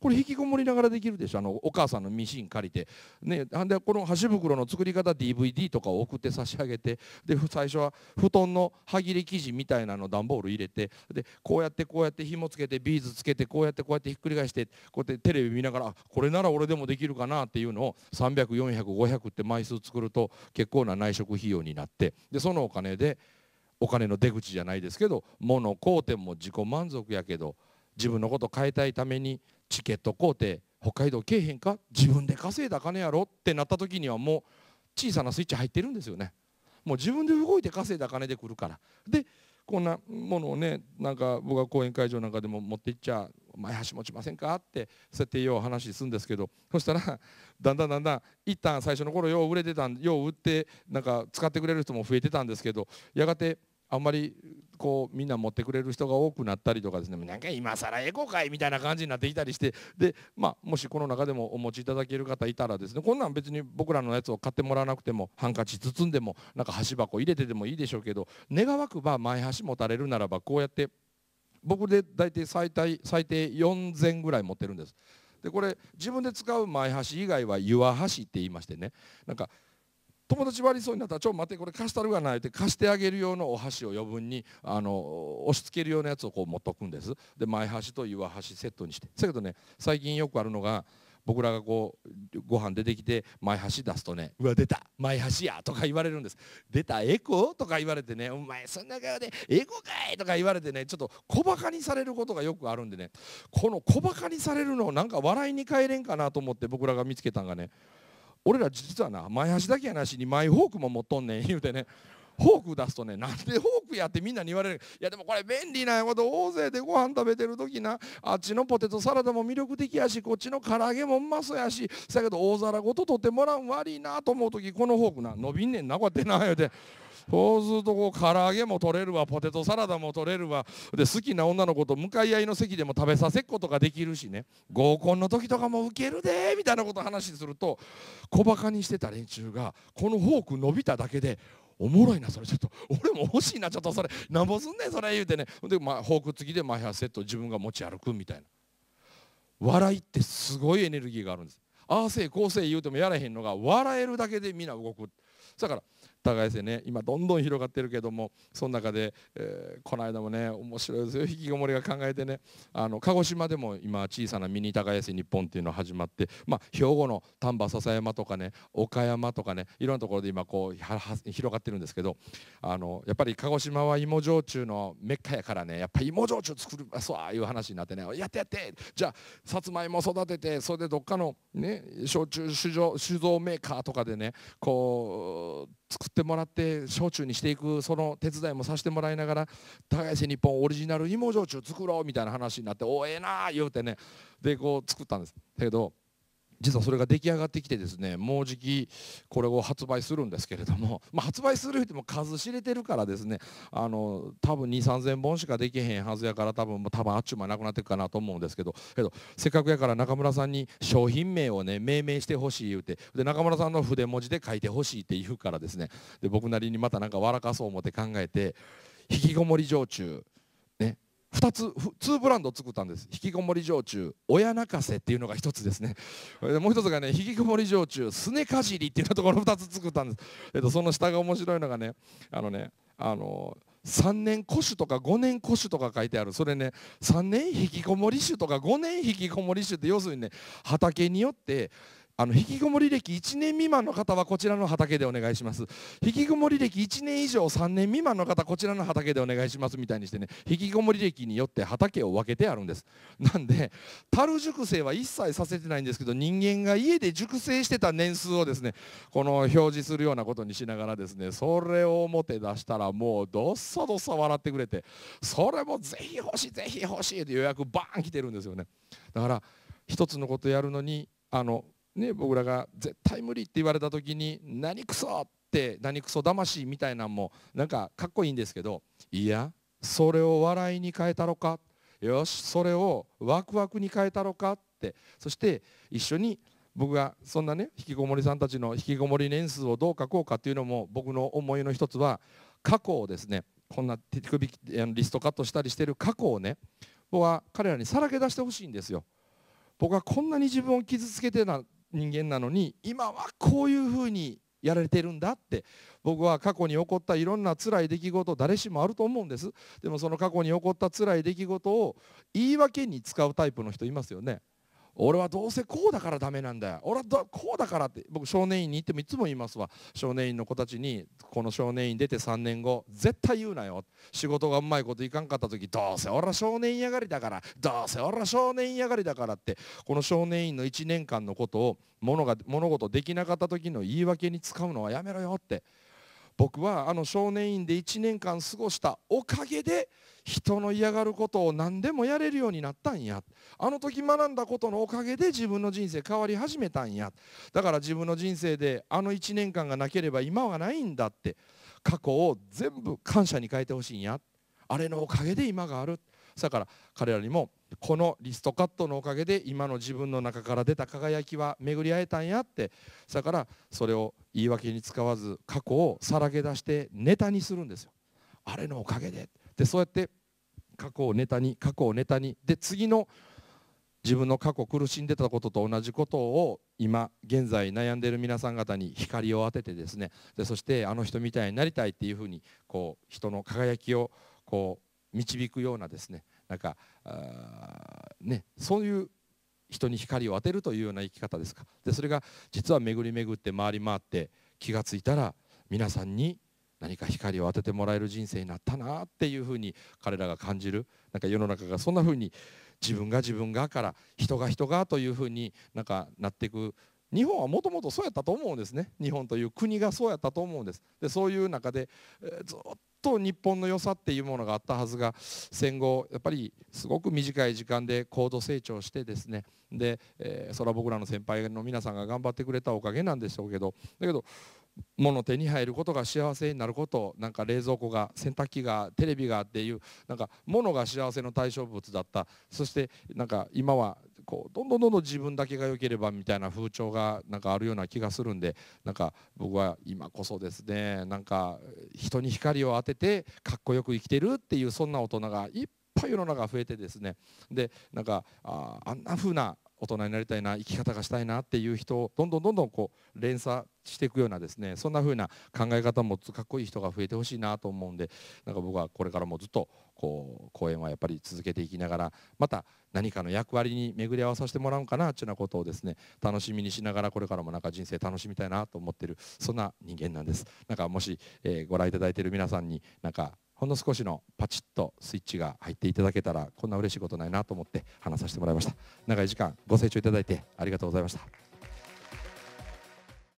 これ引きこもりながらできるでしょあのお母さんのミシン借りて、ね、でこの箸袋の作り方 DVD とかを送って差し上げてで最初は布団の歯切れ生地みたいなの段ボール入れてでこうやってこうやって紐つけてビーズつけてこうやってこうやってひっくり返してこうやってテレビ見ながらこれなら俺でもできるかなっていうのを300400500って枚数作ると結構な内職費用になってでそのお金でお金の出口じゃないですけど物買うても自己満足やけど自分のこと変えたいためにチケット買うて北海道来えへんか自分で稼いだ金やろってなった時にはもう小さなスイッチ入ってるんですよねもう自分で動いて稼いだ金で来るからでこんなものをねなんか僕は講演会場なんかでも持っていっちゃ前橋持ちませんかってそうやってよう話するんですけどそしたらだんだんだんだん一旦最初の頃よう売れてたんよう売ってなんか使ってくれる人も増えてたんですけどやがてあんまりこうみんな持ってくれる人が多くなったりとかですねなんか今更エコかいみたいな感じになってきたりしてで、まあ、もしこの中でもお持ちいただける方いたらですねこんなん別に僕らのやつを買ってもらわなくてもハンカチ包んでもなんか箸箱入れてでもいいでしょうけど願わくば前箸持たれるならばこうやって僕で大体最大最低4000ぐらい持ってるんです。でこれ自分で使う前箸以外は湯箸って言いましてねなんか友達割りそうになったら「ちょ待ってこれ貸したるがない」って貸してあげる用のお箸を余分にあの押し付けるようなやつをこう持っとくんですで前箸と岩箸セットにしてそけどね最近よくあるのが僕らがこうご飯出てきて前箸出すとね「うわ出た前箸や」とか言われるんです「出たエコ?」とか言われてね「お前そんな顔でエコかい?」とか言われてねちょっと小バカにされることがよくあるんでねこの小バカにされるのをなんか笑いに変えれんかなと思って僕らが見つけたんがね俺ら実はな前足だけやなしにマイホークも持っとんねん言うてねホーク出すとねなんでホークやってみんなに言われるいやでもこれ便利なこと大勢でご飯食べてる時なあっちのポテトサラダも魅力的やしこっちの唐揚げもうまそうやしそやけど大皿ごと取ってもらうん悪いなと思う時このホークな伸びんねんなこうやってな言うて。そうするとこう唐揚げも取れるわポテトサラダも取れるわで好きな女の子と向かい合いの席でも食べさせっことができるしね合コンの時とかもウケるでみたいなこと話すると小バカにしてた連中がこのフォーク伸びただけでおもろいなそれちょっと俺も欲しいなちょっとそれなんぼすんねんそれ言うてねで、まあ、フォーク付きでヒ朝セット自分が持ち歩くみたいな笑いってすごいエネルギーがあるんですああせいこうせい言うてもやれへんのが笑えるだけでみんな動くだから耕しね今どんどん広がってるけどもその中で、えー、この間もね面白いですよ引きこもりが考えてねあの鹿児島でも今小さなミニ高安日本っていうの始まって、まあ、兵庫の丹波篠山とかね岡山とかねいろんなところで今こう広がってるんですけどあのやっぱり鹿児島は芋焼酎のメッカやからねやっぱり芋焼酎作るそうああいう話になってねやってやってじゃあさつまいも育ててそれでどっかのね焼酎酒造酒造メーカーとかでねこう作ってもらって焼酎にしていくその手伝いもさせてもらいながら高橋日本オリジナル芋焼酎作ろうみたいな話になっておええなあ言うてねでこう作ったんですけど実はそれが出来上がってきてですねもうじきこれを発売するんですけれども、まあ、発売するっても数知れてるからですねあの多分2 3 0 0 0本しかできへんはずやから多分多分あっちゅう間なくなっていくかなと思うんですけどけどせっかくやから中村さんに商品名をね命名してほしい言うてで中村さんの筆文字で書いてほしいって言うからですねで僕なりにまたなんか笑かそう思って考えて「引きこもり焼酎」ね2つ2ブランドを作ったんです引きこもり焼酎親泣かせっていうのが1つですねもう1つがね引きこもり焼酎すねかじりっていうところ2つ作ったんです、えっと、その下が面白いのがねあのねあの3年古酒とか5年古酒とか書いてあるそれね3年引きこもり酒とか5年引きこもり酒って要するにね畑によってあの引きこもり歴1年未満の方はこちらの畑でお願いします引きこもり歴1年以上3年未満の方こちらの畑でお願いしますみたいにしてね引きこもり歴によって畑を分けてあるんですなんで樽熟成は一切させてないんですけど人間が家で熟成してた年数をですねこの表示するようなことにしながらですねそれを表出したらもうどっさどっさ笑ってくれてそれもぜひ欲しいぜひ欲しいって予約バーン来てるんですよねだから一つのことやるのにあのね、僕らが絶対無理って言われた時に何クソって何クソ魂みたいなんもなんかかっこいいんですけどいやそれを笑いに変えたろかよしそれをワクワクに変えたろかってそして一緒に僕がそんなね引きこもりさんたちの引きこもり年数をどう書こうかっていうのも僕の思いの一つは過去をですねこんな手首リストカットしたりしてる過去をね僕は彼らにさらけ出してほしいんですよ。僕はこんなに自分を傷つけて人間なのに今はこういうふうにやられてるんだって僕は過去に起こったいろんな辛い出来事誰しもあると思うんですでもその過去に起こった辛い出来事を言い訳に使うタイプの人いますよね俺はどうせこうだからダメなんだよ俺はこうだからって僕少年院に行ってもいつも言いますわ少年院の子たちにこの少年院出て3年後絶対言うなよ仕事がうまいこといかんかった時どうせ俺は少年院上がりだからどうせ俺は少年院上がりだからってこの少年院の1年間のことを物が物事できなかった時の言い訳に使うのはやめろよって僕はあの少年院で1年間過ごしたおかげで人の嫌がることを何でもやれるようになったんやあの時学んだことのおかげで自分の人生変わり始めたんやだから自分の人生であの1年間がなければ今はないんだって過去を全部感謝に変えてほしいんやあれのおかげで今があるだから彼らにもこのリストカットのおかげで今の自分の中から出た輝きは巡り合えたんやってだからそれを言い訳に使わず過去をさらけ出してネタにするんですよあれのおかげででそうやって過去をネタに過去をネタにで次の自分の過去苦しんでたことと同じことを今現在悩んでいる皆さん方に光を当ててですねでそしてあの人みたいになりたいっていうふうにこう人の輝きをこう導くようなですねなんかあ、ね、そういう人に光を当てるというような生き方ですかでそれが実は巡り巡って回り回って気が付いたら皆さんに何か光を当ててもらえる人生になったなっていうふうに彼らが感じるなんか世の中がそんなふうに自分が自分がから人が人がというふうになんかなっていく日本はもともとそうやったと思うんですね日本という国がそうやったと思うんですでそういう中で、えー、ずっと日本の良さっていうものがあったはずが戦後やっぱりすごく短い時間で高度成長してですねで、えー、それは僕らの先輩の皆さんが頑張ってくれたおかげなんでしょうけどだけど物手に入ることが幸せになることなんか冷蔵庫が洗濯機がテレビがっていうなんか物が幸せの対象物だったそしてなんか今はこうどんどんどんどん自分だけが良ければみたいな風潮がなんかあるような気がするんでなんか僕は今こそですねなんか人に光を当ててかっこよく生きてるっていうそんな大人がいっぱい世の中増えてですねでなんかああんな風な大人になりたいな生き方がしたいなっていう人をどんどんどんどんこう連鎖していくようなですねそんな風な考え方もかっこいい人が増えてほしいなと思うんでなんか僕はこれからもずっとこう講演はやっぱり続けていきながらまた何かの役割に巡り合わさせてもらうかなっていうようなことをですね楽しみにしながらこれからもなんか人生楽しみたいなと思ってるそんな人間なんです。なんかもし、えー、ご覧いただいている皆さんになんかほんの少しのパチッとスイッチが入っていただけたらこんな嬉しいことないなと思って話させてもらいました長い時間ご清聴いただいてありがとうございました